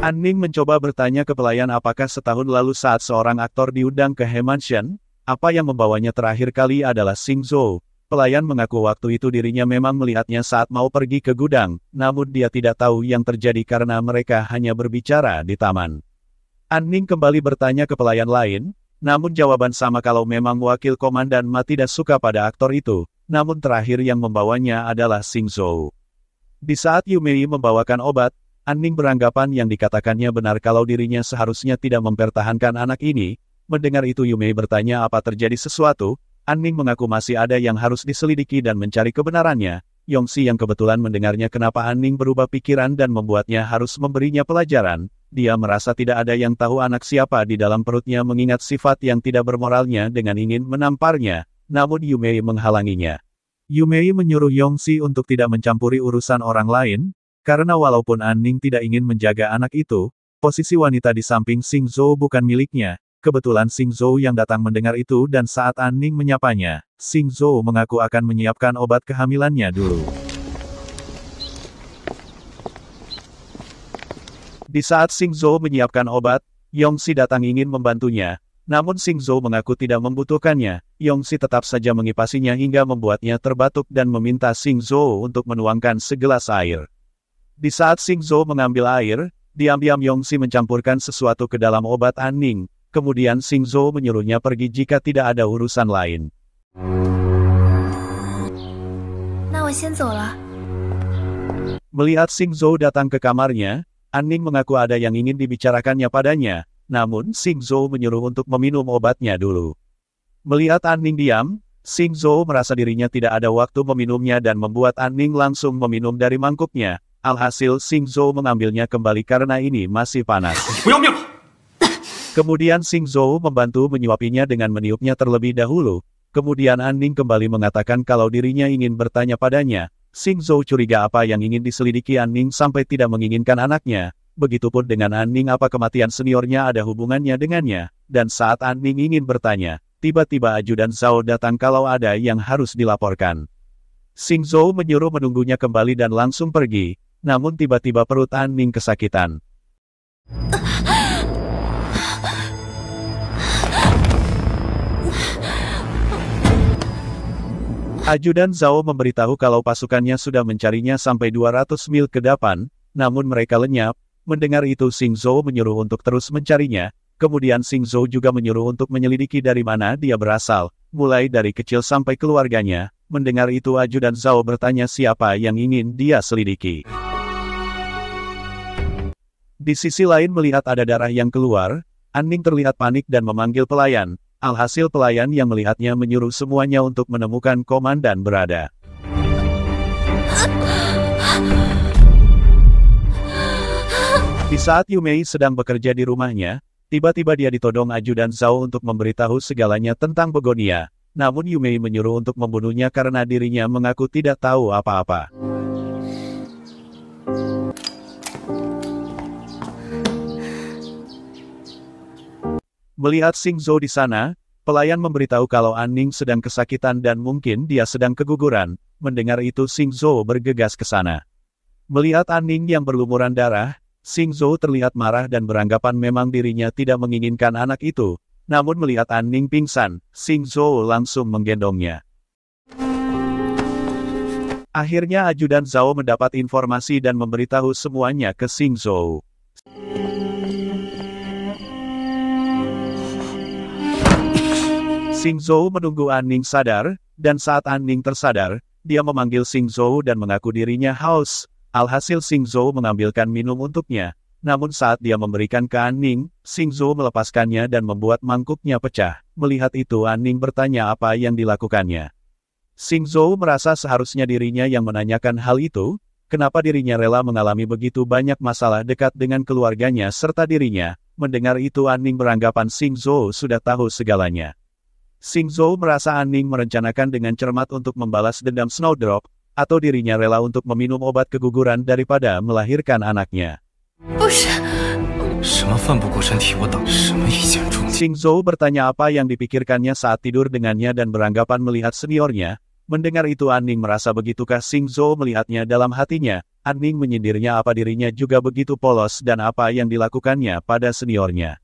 Anning mencoba bertanya ke pelayan apakah setahun lalu saat seorang aktor diundang ke He Mansion, apa yang membawanya terakhir kali adalah Sing Zhou, Pelayan mengaku waktu itu dirinya memang melihatnya saat mau pergi ke gudang, namun dia tidak tahu yang terjadi karena mereka hanya berbicara di taman. Anning kembali bertanya ke pelayan lain, namun jawaban sama kalau memang wakil komandan Ma tidak suka pada aktor itu, namun terakhir yang membawanya adalah Sing Zhou. Di saat Yumei membawakan obat, Anning beranggapan yang dikatakannya benar kalau dirinya seharusnya tidak mempertahankan anak ini, Mendengar itu Yumei bertanya apa terjadi sesuatu, Anning mengaku masih ada yang harus diselidiki dan mencari kebenarannya, Yongsi yang kebetulan mendengarnya kenapa Anning berubah pikiran dan membuatnya harus memberinya pelajaran, dia merasa tidak ada yang tahu anak siapa di dalam perutnya mengingat sifat yang tidak bermoralnya dengan ingin menamparnya, namun Yumei menghalanginya. Yumei menyuruh Yongsi untuk tidak mencampuri urusan orang lain, karena walaupun Anning tidak ingin menjaga anak itu, posisi wanita di samping Xing Zhou bukan miliknya, Kebetulan Xing Zhou yang datang mendengar itu dan saat An Ning menyapanya, Xing Zhou mengaku akan menyiapkan obat kehamilannya dulu. Di saat Xing Zhou menyiapkan obat, Yongxi datang ingin membantunya, namun Xing Zhou mengaku tidak membutuhkannya, Yongxi tetap saja mengipasinya hingga membuatnya terbatuk dan meminta Xing Zhou untuk menuangkan segelas air. Di saat Xing Zhou mengambil air, diam-diam Yongxi mencampurkan sesuatu ke dalam obat An Ning kemudian Singzo menyuruhnya pergi jika tidak ada urusan lain. Melihat Singzo datang ke kamarnya, Anning mengaku ada yang ingin dibicarakannya padanya, namun Singzo menyuruh untuk meminum obatnya dulu. Melihat Anning diam, Singzo merasa dirinya tidak ada waktu meminumnya dan membuat Anning langsung meminum dari mangkuknya. Alhasil Singzo mengambilnya kembali karena ini masih panas. Kemudian Xing Zhou membantu menyuapinya dengan meniupnya terlebih dahulu, kemudian An Ning kembali mengatakan kalau dirinya ingin bertanya padanya, Xing Zhou curiga apa yang ingin diselidiki An Ning sampai tidak menginginkan anaknya, begitupun dengan An Ning apa kematian seniornya ada hubungannya dengannya, dan saat An Ning ingin bertanya, tiba-tiba Aju dan Zhao datang kalau ada yang harus dilaporkan. Xing Zhou menyuruh menunggunya kembali dan langsung pergi, namun tiba-tiba perut An Ning kesakitan. Ah, Ajudan Zhao memberitahu kalau pasukannya sudah mencarinya sampai 200 mil ke depan, namun mereka lenyap. Mendengar itu Xing Zhou menyuruh untuk terus mencarinya, kemudian Xing Zhou juga menyuruh untuk menyelidiki dari mana dia berasal, mulai dari kecil sampai keluarganya. Mendengar itu Ajudan Zhao bertanya siapa yang ingin dia selidiki. Di sisi lain melihat ada darah yang keluar, Anning terlihat panik dan memanggil pelayan, Alhasil pelayan yang melihatnya menyuruh semuanya untuk menemukan komandan berada. Di saat Yumei sedang bekerja di rumahnya, tiba-tiba dia ditodong ajudan Zhao untuk memberitahu segalanya tentang Begonia, namun Yumei menyuruh untuk membunuhnya karena dirinya mengaku tidak tahu apa-apa. Melihat Sing Zhou di sana, pelayan memberitahu kalau Anning sedang kesakitan dan mungkin dia sedang keguguran, mendengar itu Sing Zhou bergegas ke sana. Melihat Anning yang berlumuran darah, Sing Zhou terlihat marah dan beranggapan memang dirinya tidak menginginkan anak itu, namun melihat Anning pingsan, Sing Zhou langsung menggendongnya. Akhirnya ajudan Zhao mendapat informasi dan memberitahu semuanya ke Sing Zhou. Xing Zhou menunggu Ning sadar, dan saat Ning tersadar, dia memanggil Xing Zhou dan mengaku dirinya haus. Alhasil Xing Zhou mengambilkan minum untuknya, namun saat dia memberikan ke Anning, Xing Zhou melepaskannya dan membuat mangkuknya pecah. Melihat itu Ning bertanya apa yang dilakukannya. Xing Zhou merasa seharusnya dirinya yang menanyakan hal itu, kenapa dirinya rela mengalami begitu banyak masalah dekat dengan keluarganya serta dirinya, mendengar itu Ning beranggapan Xing Zhou sudah tahu segalanya. Xing merasa Anning merencanakan dengan cermat untuk membalas dendam Snowdrop, atau dirinya rela untuk meminum obat keguguran daripada melahirkan anaknya. Xing bertanya apa yang dipikirkannya saat tidur dengannya dan beranggapan melihat seniornya. Mendengar itu Anning merasa begitukah Xing Zhou melihatnya dalam hatinya, Anning menyindirnya apa dirinya juga begitu polos dan apa yang dilakukannya pada seniornya.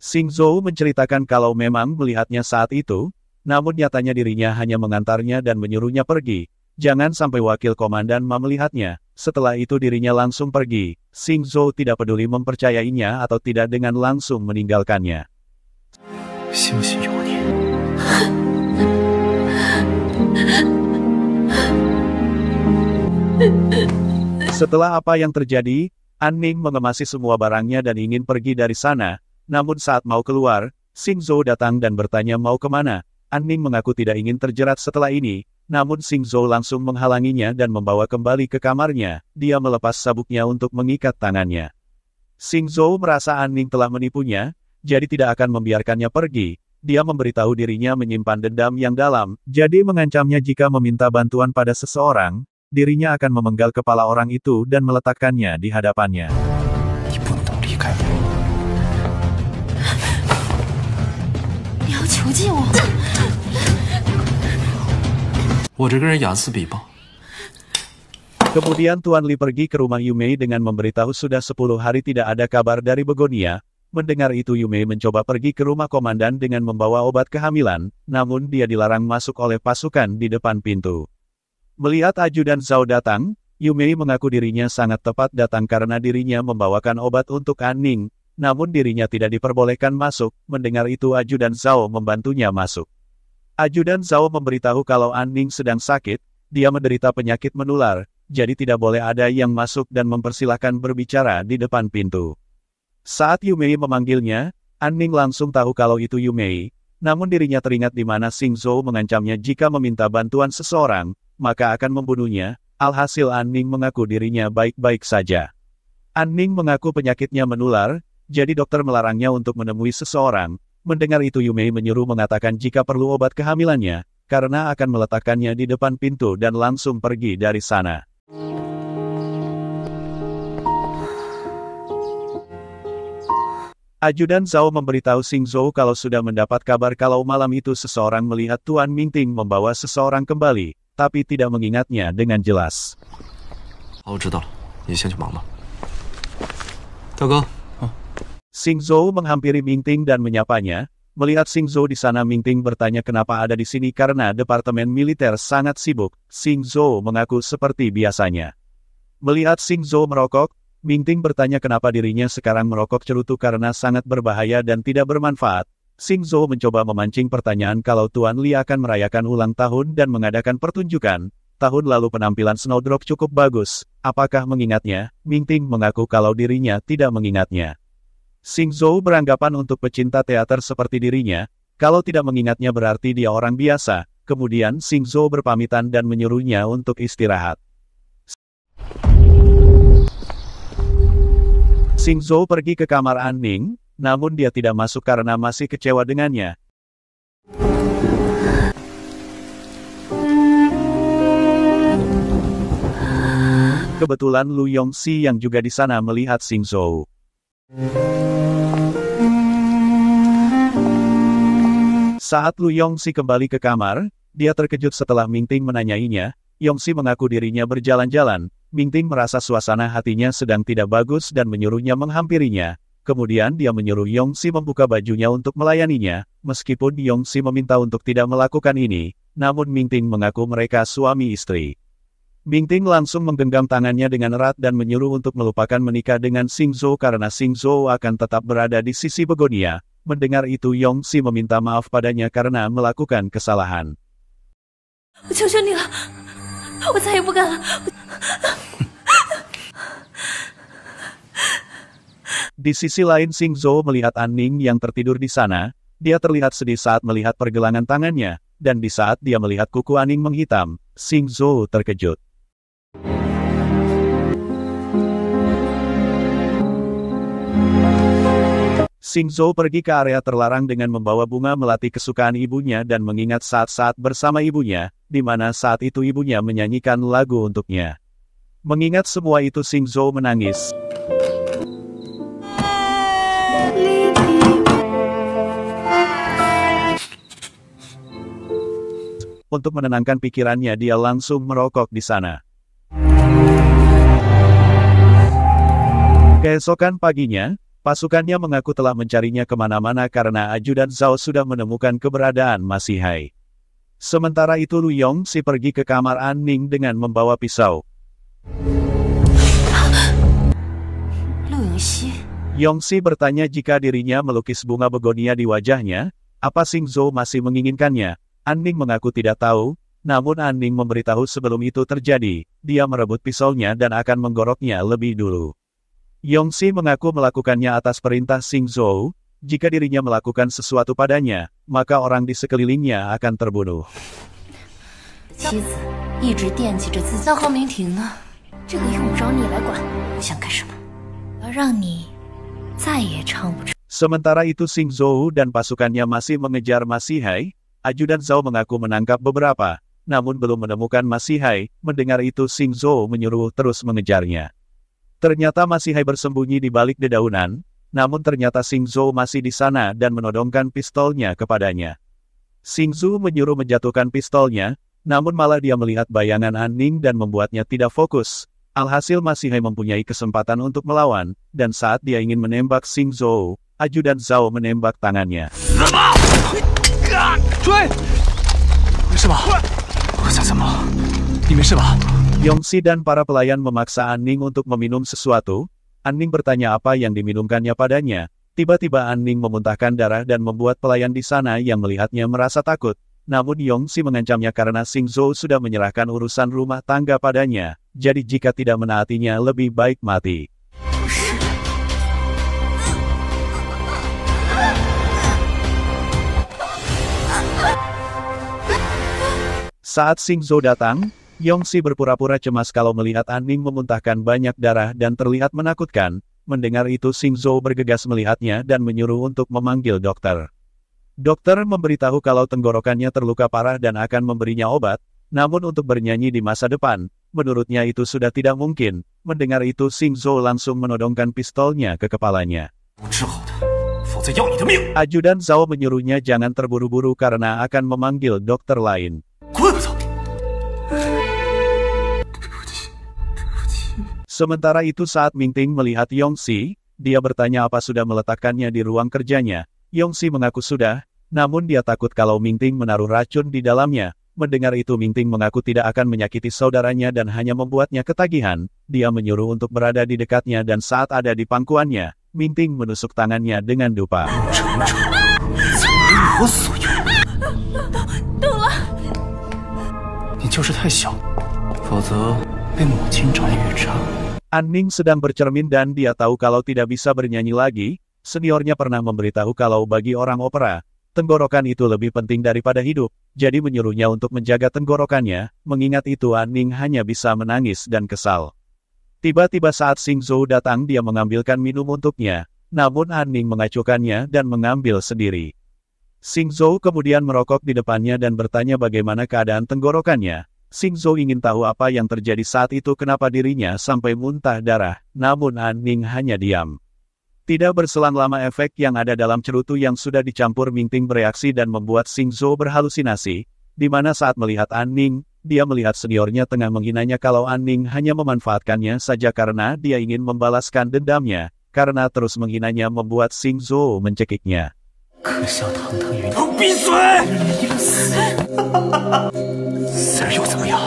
Xing Zhou menceritakan kalau memang melihatnya saat itu, namun nyatanya dirinya hanya mengantarnya dan menyuruhnya pergi. Jangan sampai wakil komandan Ma melihatnya. Setelah itu dirinya langsung pergi. Xing Zhou tidak peduli mempercayainya atau tidak dengan langsung meninggalkannya. Setelah apa yang terjadi, An Ning mengemasi semua barangnya dan ingin pergi dari sana, namun saat mau keluar, Xing Zhou datang dan bertanya mau kemana, An Ning mengaku tidak ingin terjerat setelah ini, namun Xing Zhou langsung menghalanginya dan membawa kembali ke kamarnya, dia melepas sabuknya untuk mengikat tangannya. Xing Zhou merasa An Ning telah menipunya, jadi tidak akan membiarkannya pergi, dia memberitahu dirinya menyimpan dendam yang dalam, jadi mengancamnya jika meminta bantuan pada seseorang, dirinya akan memenggal kepala orang itu dan meletakkannya di hadapannya. Kemudian Tuan Li pergi ke rumah Yumei dengan memberitahu sudah 10 hari tidak ada kabar dari Begonia. Mendengar itu Yumei mencoba pergi ke rumah komandan dengan membawa obat kehamilan, namun dia dilarang masuk oleh pasukan di depan pintu. Melihat ajudan Zhao datang, Yumei mengaku dirinya sangat tepat datang karena dirinya membawakan obat untuk Aning, namun dirinya tidak diperbolehkan masuk, mendengar itu Aju dan Zhao membantunya masuk. Aju dan Zhao memberitahu kalau An Ning sedang sakit, dia menderita penyakit menular, jadi tidak boleh ada yang masuk dan mempersilahkan berbicara di depan pintu. Saat Yumei memanggilnya, An Ning langsung tahu kalau itu Yumei, namun dirinya teringat di mana Sing Zhou mengancamnya jika meminta bantuan seseorang, maka akan membunuhnya, alhasil An Ning mengaku dirinya baik-baik saja. An Ning mengaku penyakitnya menular, jadi dokter melarangnya untuk menemui seseorang. Mendengar itu Yumei menyuruh mengatakan jika perlu obat kehamilannya, karena akan meletakkannya di depan pintu dan langsung pergi dari sana. Ajudan Zhao memberitahu Xing Zhou kalau sudah mendapat kabar kalau malam itu seseorang melihat Tuan Mingting membawa seseorang kembali, tapi tidak mengingatnya dengan jelas. Oh, Xing Zhou menghampiri Ming Ting dan menyapanya, melihat Xing Zhou di sana Ming Ting bertanya kenapa ada di sini karena Departemen Militer sangat sibuk, Xing Zhou mengaku seperti biasanya. Melihat Xing Zhou merokok, Ming Ting bertanya kenapa dirinya sekarang merokok cerutu karena sangat berbahaya dan tidak bermanfaat, Xing Zhou mencoba memancing pertanyaan kalau Tuan Li akan merayakan ulang tahun dan mengadakan pertunjukan. Tahun lalu penampilan Snowdrop cukup bagus, apakah mengingatnya? Ming Ting mengaku kalau dirinya tidak mengingatnya. Xing Zhou beranggapan untuk pecinta teater seperti dirinya, kalau tidak mengingatnya berarti dia orang biasa, kemudian Xing Zhou berpamitan dan menyuruhnya untuk istirahat. Xing Zhou pergi ke kamar An Ning, namun dia tidak masuk karena masih kecewa dengannya. Kebetulan Lu Yongxi yang juga di sana melihat Xing Zhou. Saat Lu Yongsi kembali ke kamar, dia terkejut setelah Mingting menanyainya, Yongsi mengaku dirinya berjalan-jalan, Mingting merasa suasana hatinya sedang tidak bagus dan menyuruhnya menghampirinya. Kemudian dia menyuruh Yongsi membuka bajunya untuk melayaninya, meskipun Yongsi meminta untuk tidak melakukan ini, namun Mingting mengaku mereka suami istri. Bingting langsung menggenggam tangannya dengan erat dan menyuruh untuk melupakan menikah dengan Xing Zhou karena Xing Zhou akan tetap berada di sisi Begonia. Mendengar itu Yong Si meminta maaf padanya karena melakukan kesalahan. Di sisi lain Xing Zhou melihat An Ning yang tertidur di sana, dia terlihat sedih saat melihat pergelangan tangannya, dan di saat dia melihat kuku Aning menghitam, Xing Zhou terkejut. Shinzo pergi ke area terlarang dengan membawa bunga melati kesukaan ibunya dan mengingat saat-saat bersama ibunya, di mana saat itu ibunya menyanyikan lagu untuknya. Mengingat semua itu Shinzo menangis. Untuk menenangkan pikirannya dia langsung merokok di sana. Keesokan paginya, Pasukannya mengaku telah mencarinya kemana-mana karena Aju dan Zhao sudah menemukan keberadaan Masihai. Sementara itu Lu si pergi ke kamar An Ning dengan membawa pisau. Lu Yongxi Yongxi bertanya jika dirinya melukis bunga begonia di wajahnya, apa Sing Zhou masih menginginkannya? An Ning mengaku tidak tahu, namun An Ning memberitahu sebelum itu terjadi, dia merebut pisaunya dan akan menggoroknya lebih dulu. Yongxi mengaku melakukannya atas perintah Xing Zhou, jika dirinya melakukan sesuatu padanya, maka orang di sekelilingnya akan terbunuh. Sementara itu Xing Zhou dan pasukannya masih mengejar Masihai, Ajudan Zhao mengaku menangkap beberapa, namun belum menemukan Masihai, mendengar itu Xing Zhou menyuruh terus mengejarnya. Ternyata masih Hai bersembunyi di balik dedaunan, namun ternyata Sing Zhou masih di sana dan menodongkan pistolnya kepadanya. Sing Zhou menyuruh menjatuhkan pistolnya, namun malah dia melihat bayangan Ning dan membuatnya tidak fokus. Alhasil masih mempunyai kesempatan untuk melawan, dan saat dia ingin menembak Sing Zhou, dan Zhao menembak tangannya. Yongsi dan para pelayan memaksa Anning untuk meminum sesuatu. Anning bertanya apa yang diminumkannya padanya. Tiba-tiba Anning memuntahkan darah dan membuat pelayan di sana yang melihatnya merasa takut. Namun Yongsi mengancamnya karena Sing Zhou sudah menyerahkan urusan rumah tangga padanya. Jadi jika tidak menaatinya lebih baik mati. Saat Sing Zhou datang, Yongsi berpura-pura cemas kalau melihat Aning memuntahkan banyak darah dan terlihat menakutkan, mendengar itu Xing Zhou bergegas melihatnya dan menyuruh untuk memanggil dokter. Dokter memberitahu kalau tenggorokannya terluka parah dan akan memberinya obat, namun untuk bernyanyi di masa depan, menurutnya itu sudah tidak mungkin, mendengar itu Xing Zhou langsung menodongkan pistolnya ke kepalanya. Ajudan Zhao menyuruhnya jangan terburu-buru karena akan memanggil dokter lain. Sementara itu saat Mingting melihat Yongxi, dia bertanya apa sudah meletakkannya di ruang kerjanya. Yongxi mengaku sudah, namun dia takut kalau Mingting menaruh racun di dalamnya. Mendengar itu Mingting mengaku tidak akan menyakiti saudaranya dan hanya membuatnya ketagihan. Dia menyuruh untuk berada di dekatnya dan saat ada di pangkuannya, Mingting menusuk tangannya dengan dupa. Tolong. Anning sedang bercermin dan dia tahu kalau tidak bisa bernyanyi lagi, seniornya pernah memberitahu kalau bagi orang opera, tenggorokan itu lebih penting daripada hidup, jadi menyuruhnya untuk menjaga tenggorokannya, mengingat itu Anning hanya bisa menangis dan kesal. Tiba-tiba saat Sing Zhou datang dia mengambilkan minum untuknya, namun Anning mengacukannya dan mengambil sendiri. Sing Zhou kemudian merokok di depannya dan bertanya bagaimana keadaan tenggorokannya, Xingzhou ingin tahu apa yang terjadi saat itu kenapa dirinya sampai muntah darah, namun An Ning hanya diam. Tidak berselang lama efek yang ada dalam cerutu yang sudah dicampur Mingting bereaksi dan membuat Xingzhou berhalusinasi, di mana saat melihat An Ning, dia melihat seniornya tengah menghinanya kalau An Ning hanya memanfaatkannya saja karena dia ingin membalaskan dendamnya, karena terus menghinanya membuat Xingzhou mencekiknya. Serius ya?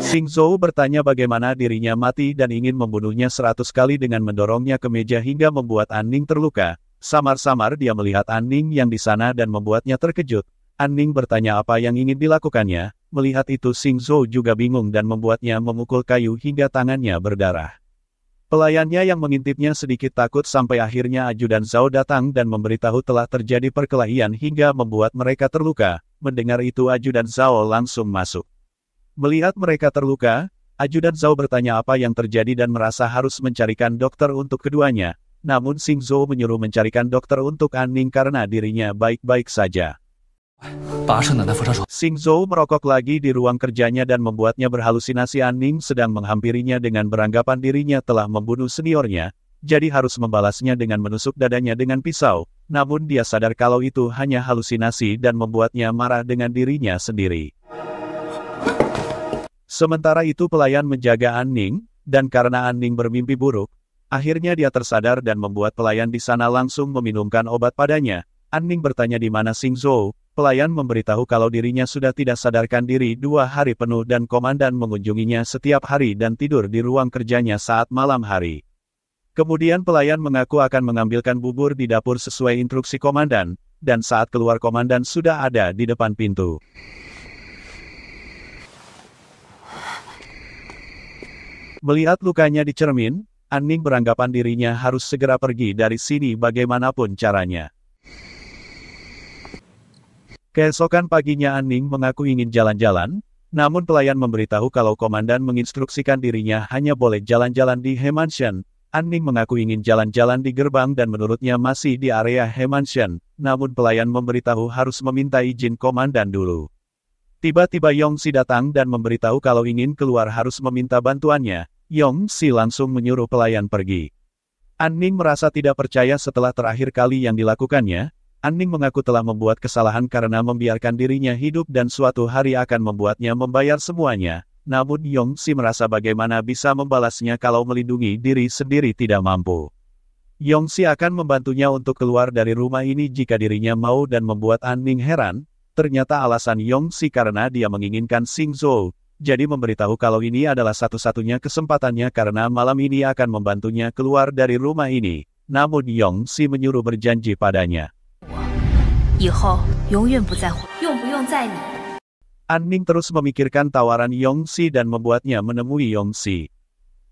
Sing Zhou bertanya bagaimana dirinya mati dan ingin membunuhnya seratus kali dengan mendorongnya ke meja hingga membuat An Ning terluka. Samar-samar dia melihat An Ning yang di sana dan membuatnya terkejut. An Ning bertanya apa yang ingin dilakukannya, melihat itu Sing Zhou juga bingung dan membuatnya memukul kayu hingga tangannya berdarah. Pelayannya yang mengintipnya sedikit takut sampai akhirnya Aju dan Zhao datang dan memberitahu telah terjadi perkelahian hingga membuat mereka terluka. Mendengar itu Ajudan Zhao langsung masuk. Melihat mereka terluka, Ajudan Zhao bertanya apa yang terjadi dan merasa harus mencarikan dokter untuk keduanya, namun Xing Zhou menyuruh mencarikan dokter untuk Aning karena dirinya baik-baik saja. Xing Zhou merokok lagi di ruang kerjanya dan membuatnya berhalusinasi Aning sedang menghampirinya dengan beranggapan dirinya telah membunuh seniornya, jadi harus membalasnya dengan menusuk dadanya dengan pisau, namun dia sadar kalau itu hanya halusinasi dan membuatnya marah dengan dirinya sendiri. Sementara itu pelayan menjaga An Ning, dan karena An Ning bermimpi buruk, akhirnya dia tersadar dan membuat pelayan di sana langsung meminumkan obat padanya. An Ning bertanya di mana Sing Zhou, pelayan memberitahu kalau dirinya sudah tidak sadarkan diri dua hari penuh dan komandan mengunjunginya setiap hari dan tidur di ruang kerjanya saat malam hari. Kemudian pelayan mengaku akan mengambilkan bubur di dapur sesuai instruksi komandan, dan saat keluar komandan sudah ada di depan pintu. Melihat lukanya di cermin, Anning beranggapan dirinya harus segera pergi dari sini bagaimanapun caranya. Keesokan paginya Anning mengaku ingin jalan-jalan, namun pelayan memberitahu kalau komandan menginstruksikan dirinya hanya boleh jalan-jalan di He Mansion, Anning mengaku ingin jalan-jalan di gerbang dan menurutnya masih di area Hemansion, namun pelayan memberitahu harus meminta izin komandan dulu. Tiba-tiba Yong Si datang dan memberitahu kalau ingin keluar harus meminta bantuannya, Yong Si langsung menyuruh pelayan pergi. Anning merasa tidak percaya setelah terakhir kali yang dilakukannya, Anning mengaku telah membuat kesalahan karena membiarkan dirinya hidup dan suatu hari akan membuatnya membayar semuanya, namun Yong Si merasa bagaimana bisa membalasnya kalau melindungi diri sendiri tidak mampu. Yong Si akan membantunya untuk keluar dari rumah ini jika dirinya mau dan membuat An Ning heran, ternyata alasan Yong Si karena dia menginginkan Sing Zhou, jadi memberitahu kalau ini adalah satu-satunya kesempatannya karena malam ini akan membantunya keluar dari rumah ini, namun Yong Si menyuruh berjanji padanya. 以后永远不在乎，用不用在你。An terus memikirkan tawaran Yongxi dan membuatnya menemui Yongxi.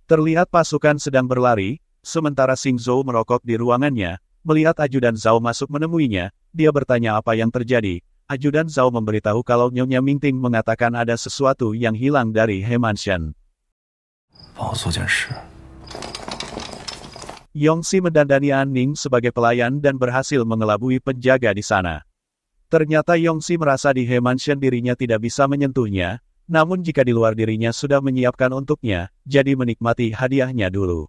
Terlihat pasukan sedang berlari, sementara Xing Zhou merokok di ruangannya, melihat Ajudan Zhao masuk menemuinya, dia bertanya apa yang terjadi. Ajudan Zhao memberitahu kalau Nyonya Mingting mengatakan ada sesuatu yang hilang dari He Mansion. Yongxi mendandani An sebagai pelayan dan berhasil mengelabui penjaga di sana. Ternyata Yongsi merasa di He Mansion dirinya tidak bisa menyentuhnya, namun jika di luar dirinya sudah menyiapkan untuknya, jadi menikmati hadiahnya dulu.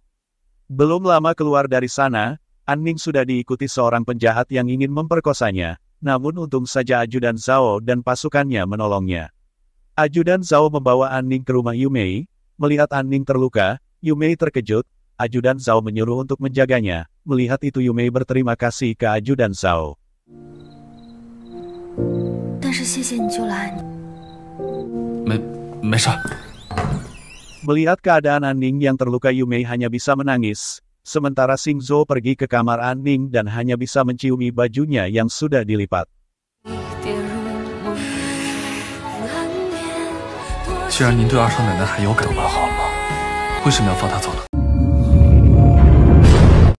Belum lama keluar dari sana, An Ning sudah diikuti seorang penjahat yang ingin memperkosanya, namun untung saja Ajudan Zhao dan pasukannya menolongnya. Ajudan Zhao membawa An Ning ke rumah Yumei, melihat An Ning terluka, Yumei terkejut, Ajudan Zhao menyuruh untuk menjaganya, melihat itu Yumei berterima kasih ke Ajudan Zhao. Melihat keadaan Anning yang terluka Yumei hanya bisa menangis, sementara Singzo pergi ke kamar Anning dan hanya bisa menciumi bajunya yang sudah dilipat.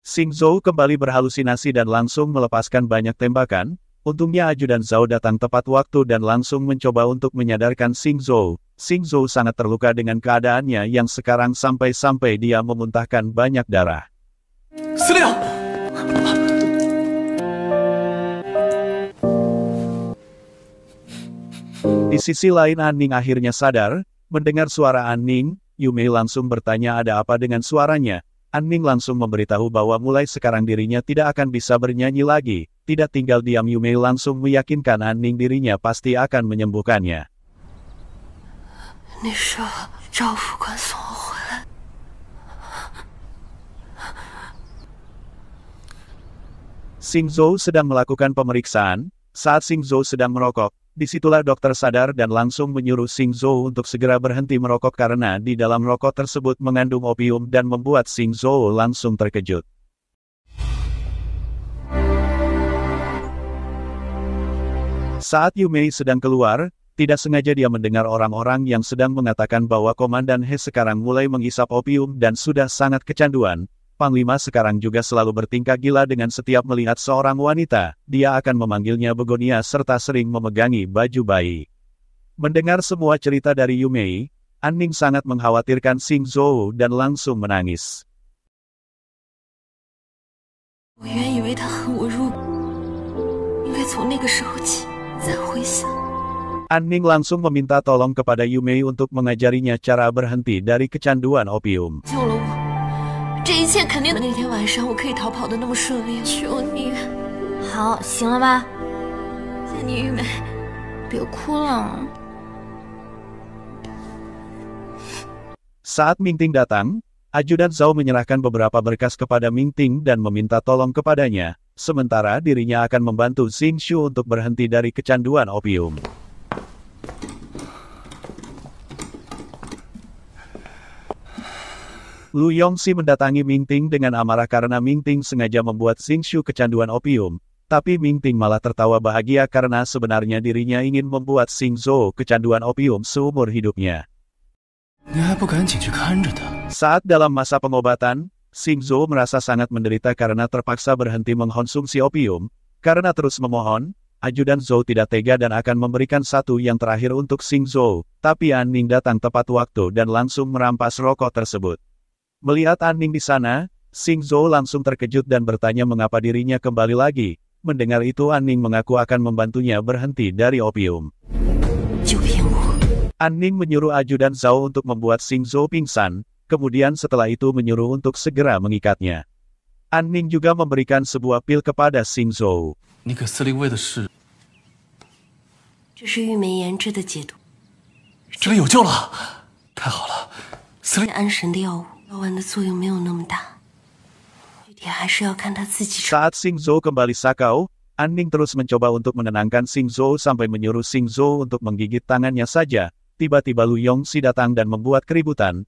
Singzo kembali berhalusinasi dan langsung melepaskan banyak tembakan, Untungnya ajudan Zhao datang tepat waktu dan langsung mencoba untuk menyadarkan Xing Zhou. Xing Zhou sangat terluka dengan keadaannya yang sekarang sampai-sampai dia memuntahkan banyak darah. Serial! Di sisi lain An Ning akhirnya sadar, mendengar suara An Ning, Yumei langsung bertanya ada apa dengan suaranya. An Ning langsung memberitahu bahwa mulai sekarang dirinya tidak akan bisa bernyanyi lagi, tidak tinggal diam Yumei langsung meyakinkan Anning dirinya pasti akan menyembuhkannya. Kan Xing Zhou sedang melakukan pemeriksaan, saat Xing Zhou sedang merokok, disitulah dokter sadar dan langsung menyuruh Xing Zhou untuk segera berhenti merokok karena di dalam rokok tersebut mengandung opium dan membuat Xing Zhou langsung terkejut. Saat Yumei sedang keluar, tidak sengaja dia mendengar orang-orang yang sedang mengatakan bahwa Komandan He sekarang mulai menghisap opium dan sudah sangat kecanduan. Panglima sekarang juga selalu bertingkah gila dengan setiap melihat seorang wanita, dia akan memanggilnya Begonia serta sering memegangi baju bayi. Mendengar semua cerita dari Yumei, Ning sangat mengkhawatirkan Xing Zhou dan langsung menangis. An Ning langsung meminta tolong kepada Yumei untuk mengajarinya cara berhenti dari kecanduan opium. Saat Ming Ting datang, Ajudan Zhao menyerahkan beberapa berkas kepada Ming Ting dan meminta tolong kepadanya sementara dirinya akan membantu Xing Shu untuk berhenti dari kecanduan opium. Lu Yongxi mendatangi Ming Ting dengan amarah karena Ming Ting sengaja membuat Xing Shu kecanduan opium, tapi Ming Ting malah tertawa bahagia karena sebenarnya dirinya ingin membuat Xing Zhou kecanduan opium seumur hidupnya. Kan, Saat dalam masa pengobatan, Xingzhou merasa sangat menderita karena terpaksa berhenti mengkonsumsi opium, karena terus memohon, ajudan Zhou tidak tega dan akan memberikan satu yang terakhir untuk Zhou, tapi An Ning datang tepat waktu dan langsung merampas rokok tersebut. Melihat An Ning di sana, Zhou langsung terkejut dan bertanya mengapa dirinya kembali lagi, mendengar itu An Ning mengaku akan membantunya berhenti dari opium. Ya, An Ning menyuruh ajudan Zhao untuk membuat Zhou pingsan, kemudian setelah itu menyuruh untuk segera mengikatnya. An Ning juga memberikan sebuah pil kepada Xing Zhou. Saat Xing Zhou kembali sakau, An Ning terus mencoba untuk menenangkan Xing Zhou sampai menyuruh Xing Zhou untuk menggigit tangannya saja. Tiba-tiba Lu Yongxi datang dan membuat keributan,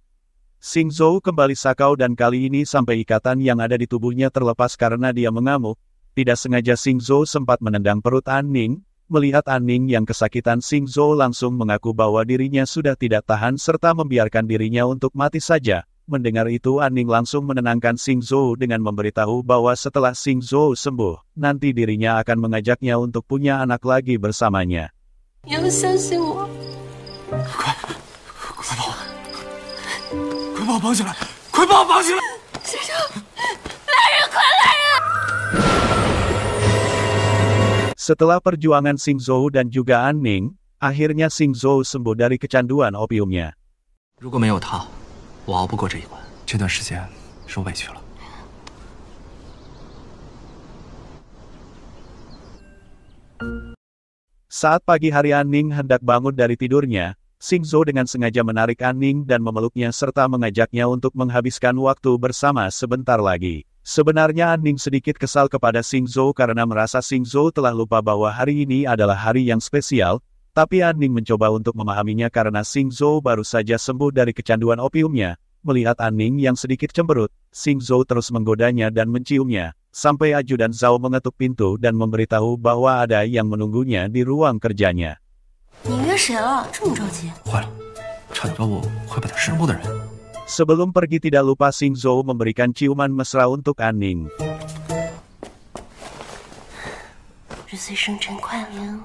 Xing Zhou kembali sakau dan kali ini sampai ikatan yang ada di tubuhnya terlepas karena dia mengamuk. Tidak sengaja Xing Zhou sempat menendang perut An Ning, melihat An Ning yang kesakitan Xing Zhou langsung mengaku bahwa dirinya sudah tidak tahan serta membiarkan dirinya untuk mati saja. Mendengar itu An Ning langsung menenangkan Xing Zhou dengan memberitahu bahwa setelah Xing Zhou sembuh, nanti dirinya akan mengajaknya untuk punya anak lagi bersamanya. Setelah perjuangan Xing Zhou dan juga An Ning, akhirnya Xing Zhou sembuh dari kecanduan opiumnya. Saat pagi hari An Ning hendak bangun dari tidurnya, Xingzhou dengan sengaja menarik Ning dan memeluknya serta mengajaknya untuk menghabiskan waktu bersama sebentar lagi. Sebenarnya Ning sedikit kesal kepada Xingzhou karena merasa Xingzhou telah lupa bahwa hari ini adalah hari yang spesial, tapi Ning mencoba untuk memahaminya karena Xingzhou baru saja sembuh dari kecanduan opiumnya. Melihat Ning yang sedikit cemberut, Xingzhou terus menggodanya dan menciumnya, sampai ajudan Zhao mengetuk pintu dan memberitahu bahwa ada yang menunggunya di ruang kerjanya. Sebelum pergi tidak lupa Xing memberikan ciuman mesra untuk Aning. 日岁生辰快乐。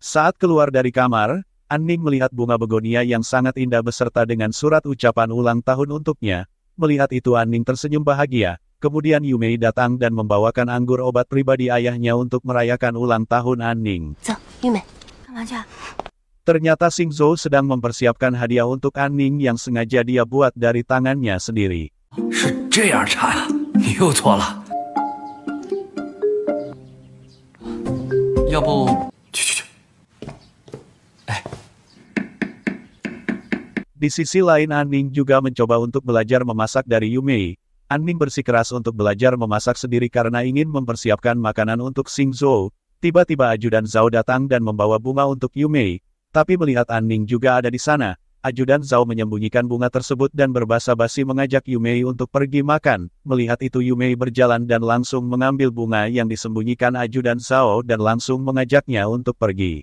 Saat keluar dari kamar, Aning melihat bunga begonia yang sangat indah beserta dengan surat ucapan ulang tahun untuknya. Melihat itu Aning tersenyum bahagia, Kemudian Yumei datang dan membawakan anggur obat pribadi ayahnya untuk merayakan ulang tahun Aning. Yumei. Ternyata Sing Zhou sedang mempersiapkan hadiah untuk An Ning yang sengaja dia buat dari tangannya sendiri. Ya eh. Di sisi lain An Ning juga mencoba untuk belajar memasak dari Yumei. Ning bersikeras untuk belajar memasak sendiri karena ingin mempersiapkan makanan untuk Sing Zhou, Tiba-tiba ajudan Zhao datang dan membawa bunga untuk Yumei, tapi melihat An Ning juga ada di sana, ajudan Zhao menyembunyikan bunga tersebut dan berbahasa basi mengajak Yumei untuk pergi makan. Melihat itu Yumei berjalan dan langsung mengambil bunga yang disembunyikan ajudan Zhao dan langsung mengajaknya untuk pergi.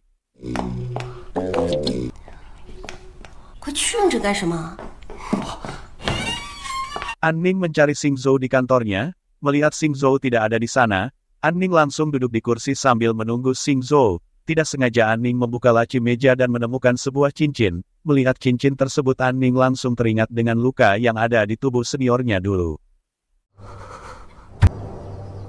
An Ning mencari Xing Zhou di kantornya, melihat Xing Zhou tidak ada di sana, Anning langsung duduk di kursi sambil menunggu Xing Zhou. Tidak sengaja Anning membuka laci meja dan menemukan sebuah cincin. Melihat cincin tersebut Anning langsung teringat dengan luka yang ada di tubuh seniornya dulu.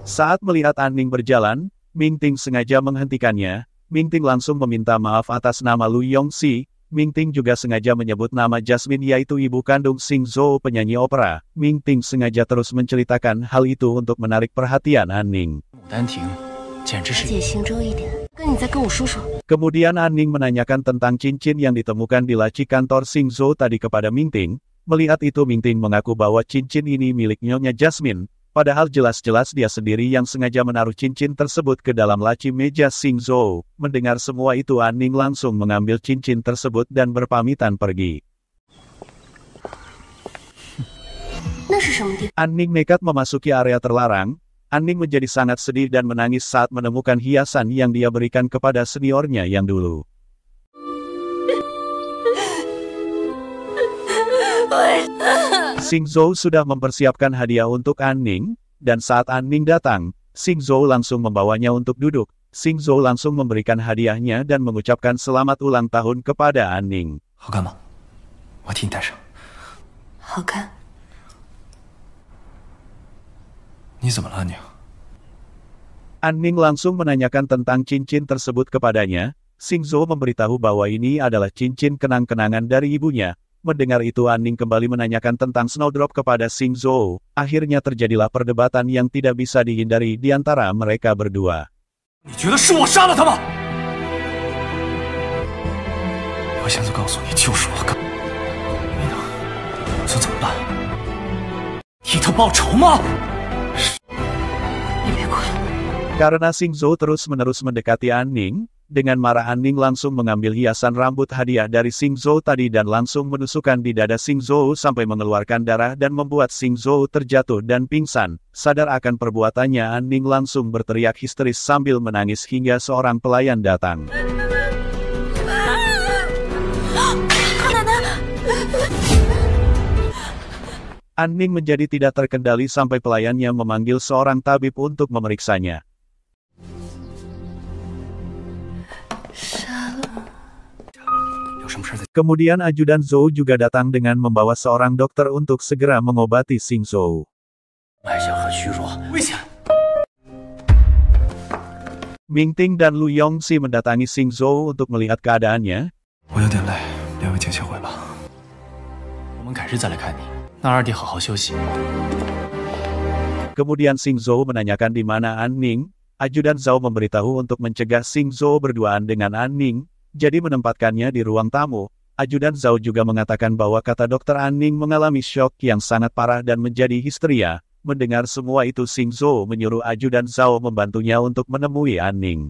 Saat melihat Anning berjalan, Ming Ting sengaja menghentikannya. Ming Ting langsung meminta maaf atas nama Lu Yongxi, Ming Ting juga sengaja menyebut nama Jasmine yaitu ibu kandung Sing Zhou penyanyi opera. Ming Ting sengaja terus menceritakan hal itu untuk menarik perhatian Anning. Kemudian Anning menanyakan tentang cincin yang ditemukan di laci kantor Sing Zhou tadi kepada Ming Ting. Melihat itu Ming Ting mengaku bahwa cincin ini milik Nyonya Jasmine, Padahal jelas-jelas dia sendiri yang sengaja menaruh cincin tersebut ke dalam laci meja Sing Zhou. Mendengar semua itu An Ning langsung mengambil cincin tersebut dan berpamitan pergi. Nah, An Ning nekat memasuki area terlarang. An Ning menjadi sangat sedih dan menangis saat menemukan hiasan yang dia berikan kepada seniornya yang dulu. Xing Zhou sudah mempersiapkan hadiah untuk An Ning, dan saat An Ning datang, Xing Zhou langsung membawanya untuk duduk. Xing Zhou langsung memberikan hadiahnya dan mengucapkan selamat ulang tahun kepada An Ning. An Ning langsung menanyakan tentang cincin tersebut kepadanya. Xing Zhou memberitahu bahwa ini adalah cincin kenang-kenangan dari ibunya, Mendengar itu An Ning kembali menanyakan tentang Snowdrop kepada Sing Zhou, akhirnya terjadilah perdebatan yang tidak bisa dihindari di antara mereka berdua. Karena Sing Zhou terus-menerus mendekati An Ning dengan marah Ning langsung mengambil hiasan rambut hadiah dari Sing Zhou tadi dan langsung menusukkan di dada Sing Zhou sampai mengeluarkan darah dan membuat Sing Zhou terjatuh dan pingsan. Sadar akan perbuatannya Ning langsung berteriak histeris sambil menangis hingga seorang pelayan datang. Ning menjadi tidak terkendali sampai pelayannya memanggil seorang tabib untuk memeriksanya. Kemudian ajudan Zhou juga datang dengan membawa seorang dokter untuk segera mengobati Sing Zhou. Ming Ting dan Lu Yongxi mendatangi Sing Zhou untuk melihat keadaannya. Kemudian Sing Zhou menanyakan di mana An Ning, Ajudan Zhao memberitahu untuk mencegah Xing Zhou berduaan dengan An Ning, jadi menempatkannya di ruang tamu. Ajudan Zhao juga mengatakan bahwa kata dokter An Ning mengalami shock yang sangat parah dan menjadi histeria. Mendengar semua itu Xing Zhou menyuruh Ajudan Zhao membantunya untuk menemui An Ning.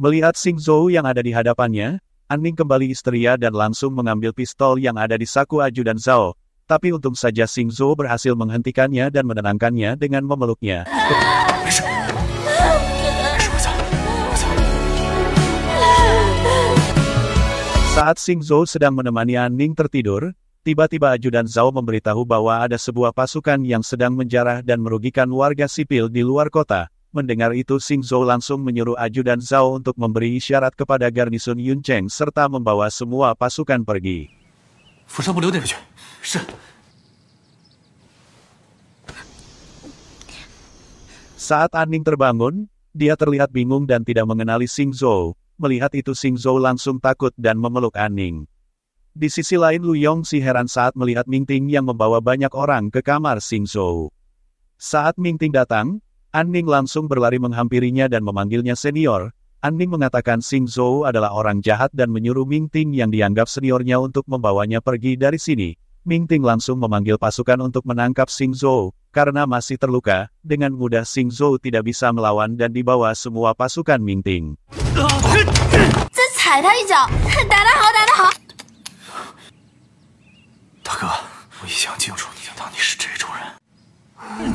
Melihat Xing Zhou yang ada di hadapannya, An Ning kembali histeria dan langsung mengambil pistol yang ada di saku Ajudan Zhao. Tapi untung saja Xing Zhou berhasil menghentikannya dan menenangkannya dengan memeluknya. Saat Xing Zhou sedang menemani An Ning tertidur, tiba-tiba ajudan Zhao memberitahu bahwa ada sebuah pasukan yang sedang menjarah dan merugikan warga sipil di luar kota. Mendengar itu Xing Zhou langsung menyuruh ajudan Zhao untuk memberi isyarat kepada garnisun Yun Cheng serta membawa semua pasukan pergi. Saat Aning terbangun, dia terlihat bingung dan tidak mengenali Xing Zhou. Melihat itu Xing Zhou langsung takut dan memeluk Aning. Di sisi lain Lu Yong heran saat melihat Ming Ting yang membawa banyak orang ke kamar Xing Zhou. Saat Ming Ting datang, Aning langsung berlari menghampirinya dan memanggilnya senior. Aning mengatakan Xing Zhou adalah orang jahat dan menyuruh Ming Ting yang dianggap seniornya untuk membawanya pergi dari sini. Ming Ting langsung memanggil pasukan untuk menangkap Xing Zhou, karena masih terluka, dengan mudah Xing Zhou tidak bisa melawan dan dibawa semua pasukan Ming Ting.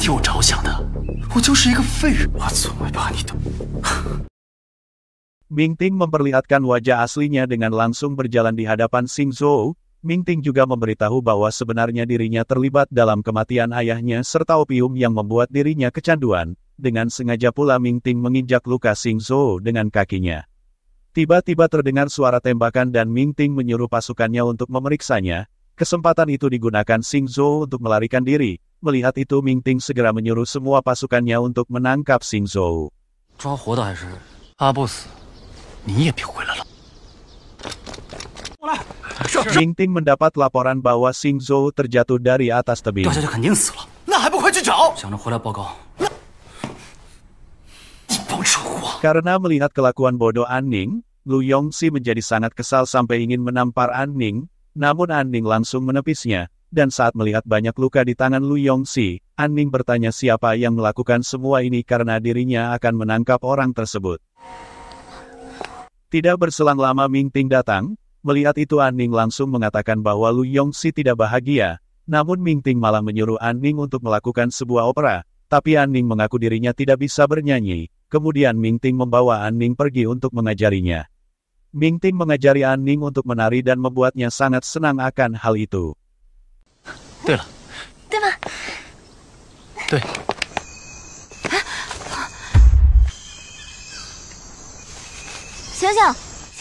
Ming Ting memperlihatkan wajah aslinya dengan langsung berjalan di hadapan Xing Zhou, Ming Ting juga memberitahu bahwa sebenarnya dirinya terlibat dalam kematian ayahnya serta opium yang membuat dirinya kecanduan, dengan sengaja pula Ming Ting menginjak luka Sing Zhou dengan kakinya. Tiba-tiba terdengar suara tembakan dan Ming Ting menyuruh pasukannya untuk memeriksanya, kesempatan itu digunakan Sing Zhou untuk melarikan diri, melihat itu Ming Ting segera menyuruh semua pasukannya untuk menangkap Sing Zhou. Ning Ting mendapat laporan bahwa Xing Zhou terjatuh dari atas tebing. Karena melihat kelakuan bodoh Anning, Lu Yongxi menjadi sangat kesal sampai ingin menampar Anning, namun Anning langsung menepisnya, dan saat melihat banyak luka di tangan Lu Yongxi, Anning bertanya siapa yang melakukan semua ini karena dirinya akan menangkap orang tersebut. Tidak berselang lama Ming Ting datang, Melihat itu An Ning langsung mengatakan bahwa Lu Yongxi tidak bahagia, namun Ming Ting malah menyuruh An Ning untuk melakukan sebuah opera, tapi An Ning mengaku dirinya tidak bisa bernyanyi, kemudian Ming Ting membawa An Ning pergi untuk mengajarinya. Ming Ting mengajari An Ning untuk menari dan membuatnya sangat senang akan hal itu.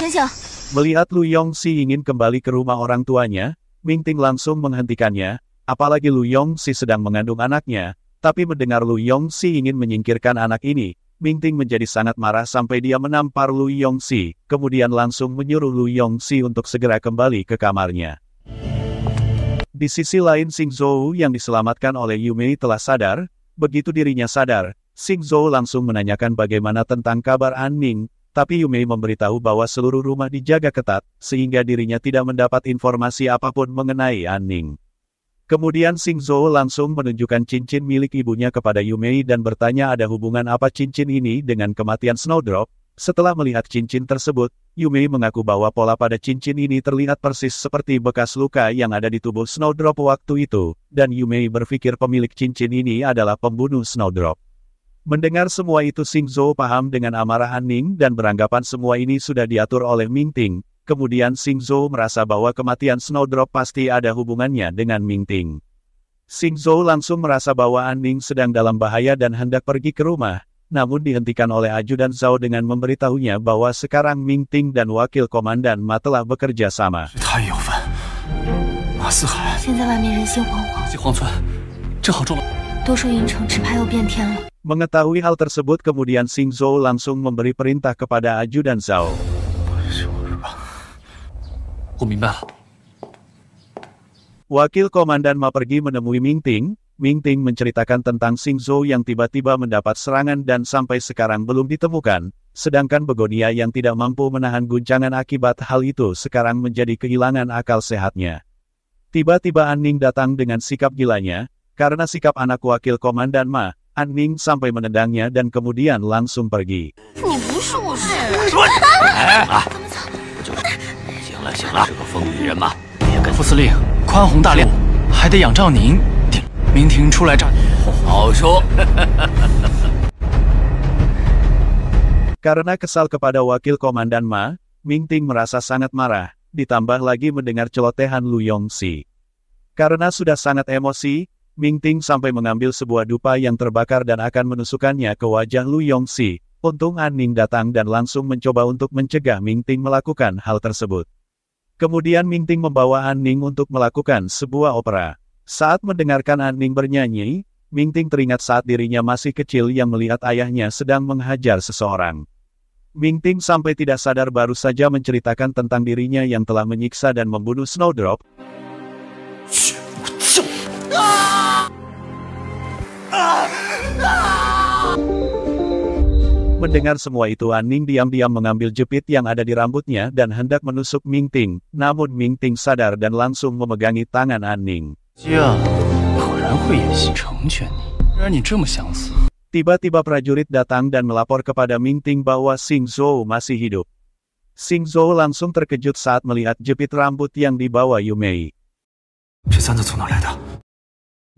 Tuh. Melihat Lu Yongxi ingin kembali ke rumah orang tuanya, Ming Ting langsung menghentikannya, apalagi Lu Yongxi sedang mengandung anaknya, tapi mendengar Lu Yongxi ingin menyingkirkan anak ini, Ming Ting menjadi sangat marah sampai dia menampar Lu Yongxi, kemudian langsung menyuruh Lu Yongxi untuk segera kembali ke kamarnya. Di sisi lain Xing Zhou yang diselamatkan oleh Yu Mei telah sadar, begitu dirinya sadar, Xing Zhou langsung menanyakan bagaimana tentang kabar An Ming, tapi Yumei memberitahu bahwa seluruh rumah dijaga ketat, sehingga dirinya tidak mendapat informasi apapun mengenai Aning. Kemudian Xing Zhou langsung menunjukkan cincin milik ibunya kepada Yumei dan bertanya ada hubungan apa cincin ini dengan kematian Snowdrop. Setelah melihat cincin tersebut, Yumei mengaku bahwa pola pada cincin ini terlihat persis seperti bekas luka yang ada di tubuh Snowdrop waktu itu, dan Yumei berpikir pemilik cincin ini adalah pembunuh Snowdrop. Mendengar semua itu Xing Zhou paham dengan amarahan Ning dan beranggapan semua ini sudah diatur oleh Ming Ting, kemudian Xing Zhou merasa bahwa kematian Snowdrop pasti ada hubungannya dengan Ming Ting. Xing Zhou langsung merasa bahwa An Ning sedang dalam bahaya dan hendak pergi ke rumah, namun dihentikan oleh Aju dan Zhao dengan memberitahunya bahwa sekarang Ming Ting dan wakil komandan Ma telah bekerja sama. 现在外面人心惶惶，这好重了。Mengetahui hal tersebut kemudian Xing Zhou langsung memberi perintah kepada Aju dan Zhao. Wakil Komandan Ma pergi menemui Ming Ting. Ming Ting menceritakan tentang Xing Zhou yang tiba-tiba mendapat serangan dan sampai sekarang belum ditemukan. Sedangkan Begonia yang tidak mampu menahan guncangan akibat hal itu sekarang menjadi kehilangan akal sehatnya. Tiba-tiba An Ning datang dengan sikap gilanya, karena sikap anak wakil komandan Ma, An Ning sampai menendangnya dan kemudian langsung pergi. Karena kesal kepada wakil komandan Ma, Ming Ting merasa sangat marah, ditambah lagi mendengar celotehan Lu Yongxi. Karena sudah sangat emosi, Ming Ting sampai mengambil sebuah dupa yang terbakar dan akan menusukkannya ke wajah Lu Yongxi. Untung An Ning datang dan langsung mencoba untuk mencegah Ming Ting melakukan hal tersebut. Kemudian Ming Ting membawa An Ning untuk melakukan sebuah opera. Saat mendengarkan An Ning bernyanyi, Ming Ting teringat saat dirinya masih kecil yang melihat ayahnya sedang menghajar seseorang. Ming Ting sampai tidak sadar baru saja menceritakan tentang dirinya yang telah menyiksa dan membunuh Snowdrop, Mendengar semua itu An Ning diam-diam mengambil jepit yang ada di rambutnya dan hendak menusuk Ming Ting, namun Ming Ting sadar dan langsung memegangi tangan An Ning. Tiba-tiba prajurit datang dan melapor kepada Ming Ting bahwa Xing Zhou masih hidup. Xing Zhou langsung terkejut saat melihat jepit rambut yang dibawa Yumei.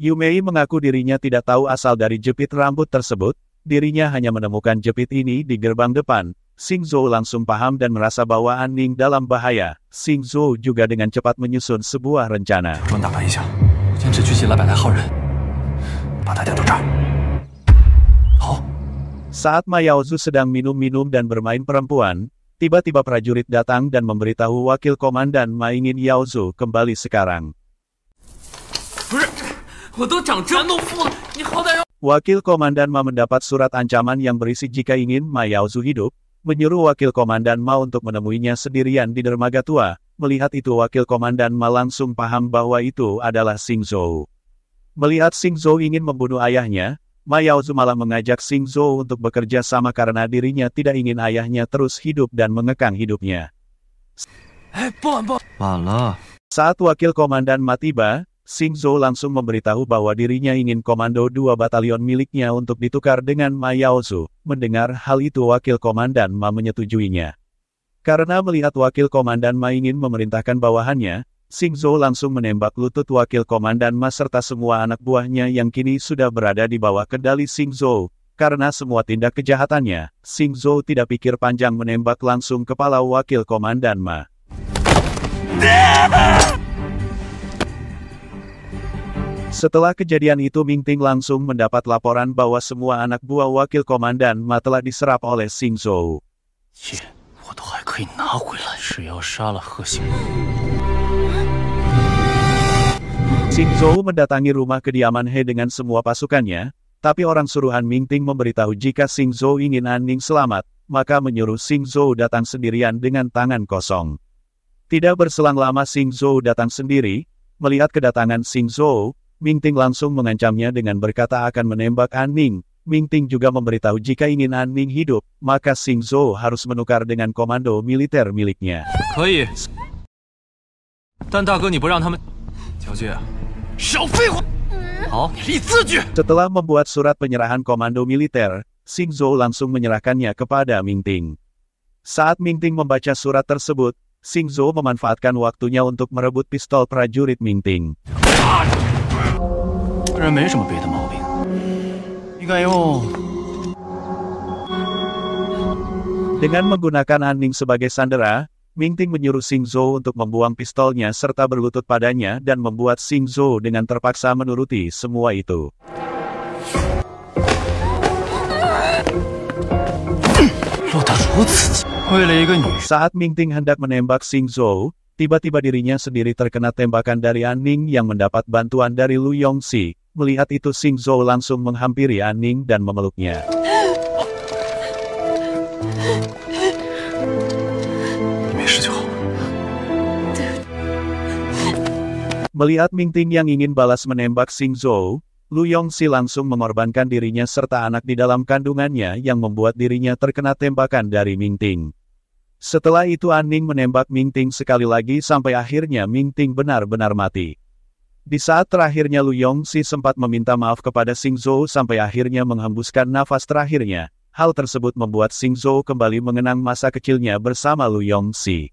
Yumei mengaku dirinya tidak tahu asal dari jepit rambut tersebut, dirinya hanya menemukan jepit ini di gerbang depan. Xing Zhou langsung paham dan merasa bahwa An dalam bahaya. Xing Zhou juga dengan cepat menyusun sebuah rencana. Saat Ma Zhu sedang minum-minum dan bermain perempuan, tiba-tiba prajurit datang dan memberitahu wakil komandan Ma ingin Yaozu kembali sekarang. Wakil Komandan Ma mendapat surat ancaman yang berisi jika ingin Ma Yaozu hidup, menyuruh Wakil Komandan Ma untuk menemuinya sendirian di dermaga tua. Melihat itu Wakil Komandan Ma langsung paham bahwa itu adalah Sing Zhou. Melihat Sing Zhou ingin membunuh ayahnya, Ma Yaozu malah mengajak Sing Zhou untuk bekerja sama karena dirinya tidak ingin ayahnya terus hidup dan mengekang hidupnya. Saat Wakil Komandan Ma tiba, Xing Zhou langsung memberitahu bahwa dirinya ingin komando dua batalion miliknya untuk ditukar dengan Ma Mendengar hal itu wakil komandan Ma menyetujuinya. Karena melihat wakil komandan Ma ingin memerintahkan bawahannya, Xing Zhou langsung menembak lutut wakil komandan Ma serta semua anak buahnya yang kini sudah berada di bawah kendali Xing Zhou. Karena semua tindak kejahatannya, Xing Zhou tidak pikir panjang menembak langsung kepala wakil komandan Ma. Setelah kejadian itu Ming Ting langsung mendapat laporan bahwa semua anak buah wakil komandan Ma telah diserap oleh Xing Zhou. Xing Zhou mendatangi rumah kediaman He dengan semua pasukannya, tapi orang suruhan Ming Ting memberitahu jika Xing Zhou ingin Anning selamat, maka menyuruh Xing Zhou datang sendirian dengan tangan kosong. Tidak berselang lama Xing Zhou datang sendiri, melihat kedatangan Xing Zhou, Ming Ting langsung mengancamnya dengan berkata akan menembak An Ning. Ming Ting juga memberitahu jika ingin An Ning hidup, maka Xing Zhou harus menukar dengan komando militer miliknya. Hmm. Setelah membuat surat penyerahan komando militer, Xing Zhou langsung menyerahkannya kepada Ming Ting. Saat Ming Ting membaca surat tersebut, Xing Zhou memanfaatkan waktunya untuk merebut pistol prajurit Ming Ting. Dengan menggunakan Anning sebagai sandera, Ming Ting menyuruh Xing Zhou untuk membuang pistolnya serta berlutut padanya dan membuat Xing Zhou dengan terpaksa menuruti semua itu. Saat Ming Ting hendak menembak Xing Zhou, tiba-tiba dirinya sendiri terkena tembakan dari Anning yang mendapat bantuan dari Lu Yongxi, Melihat itu Xing Zhou langsung menghampiri Aning dan memeluknya. Melihat Ming Ting yang ingin balas menembak Xing Zhou, Lu Yongxi langsung mengorbankan dirinya serta anak di dalam kandungannya yang membuat dirinya terkena tembakan dari Ming Ting. Setelah itu Aning menembak Ming Ting sekali lagi sampai akhirnya Ming Ting benar-benar mati. Di saat terakhirnya Lu Yongxi sempat meminta maaf kepada Xing Zhou sampai akhirnya menghembuskan nafas terakhirnya, hal tersebut membuat Xing Zhou kembali mengenang masa kecilnya bersama Lu Yongxi.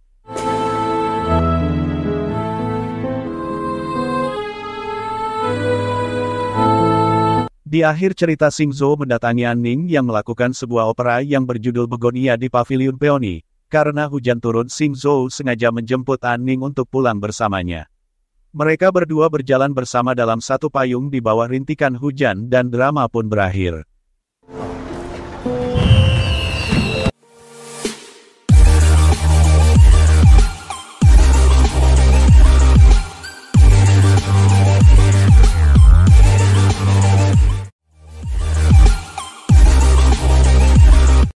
Di akhir cerita Xing Zhou mendatangi An Ning yang melakukan sebuah opera yang berjudul Begonia di Pavilion Peony, karena hujan turun Xing Zhou sengaja menjemput An Ning untuk pulang bersamanya. Mereka berdua berjalan bersama dalam satu payung di bawah rintikan hujan dan drama pun berakhir.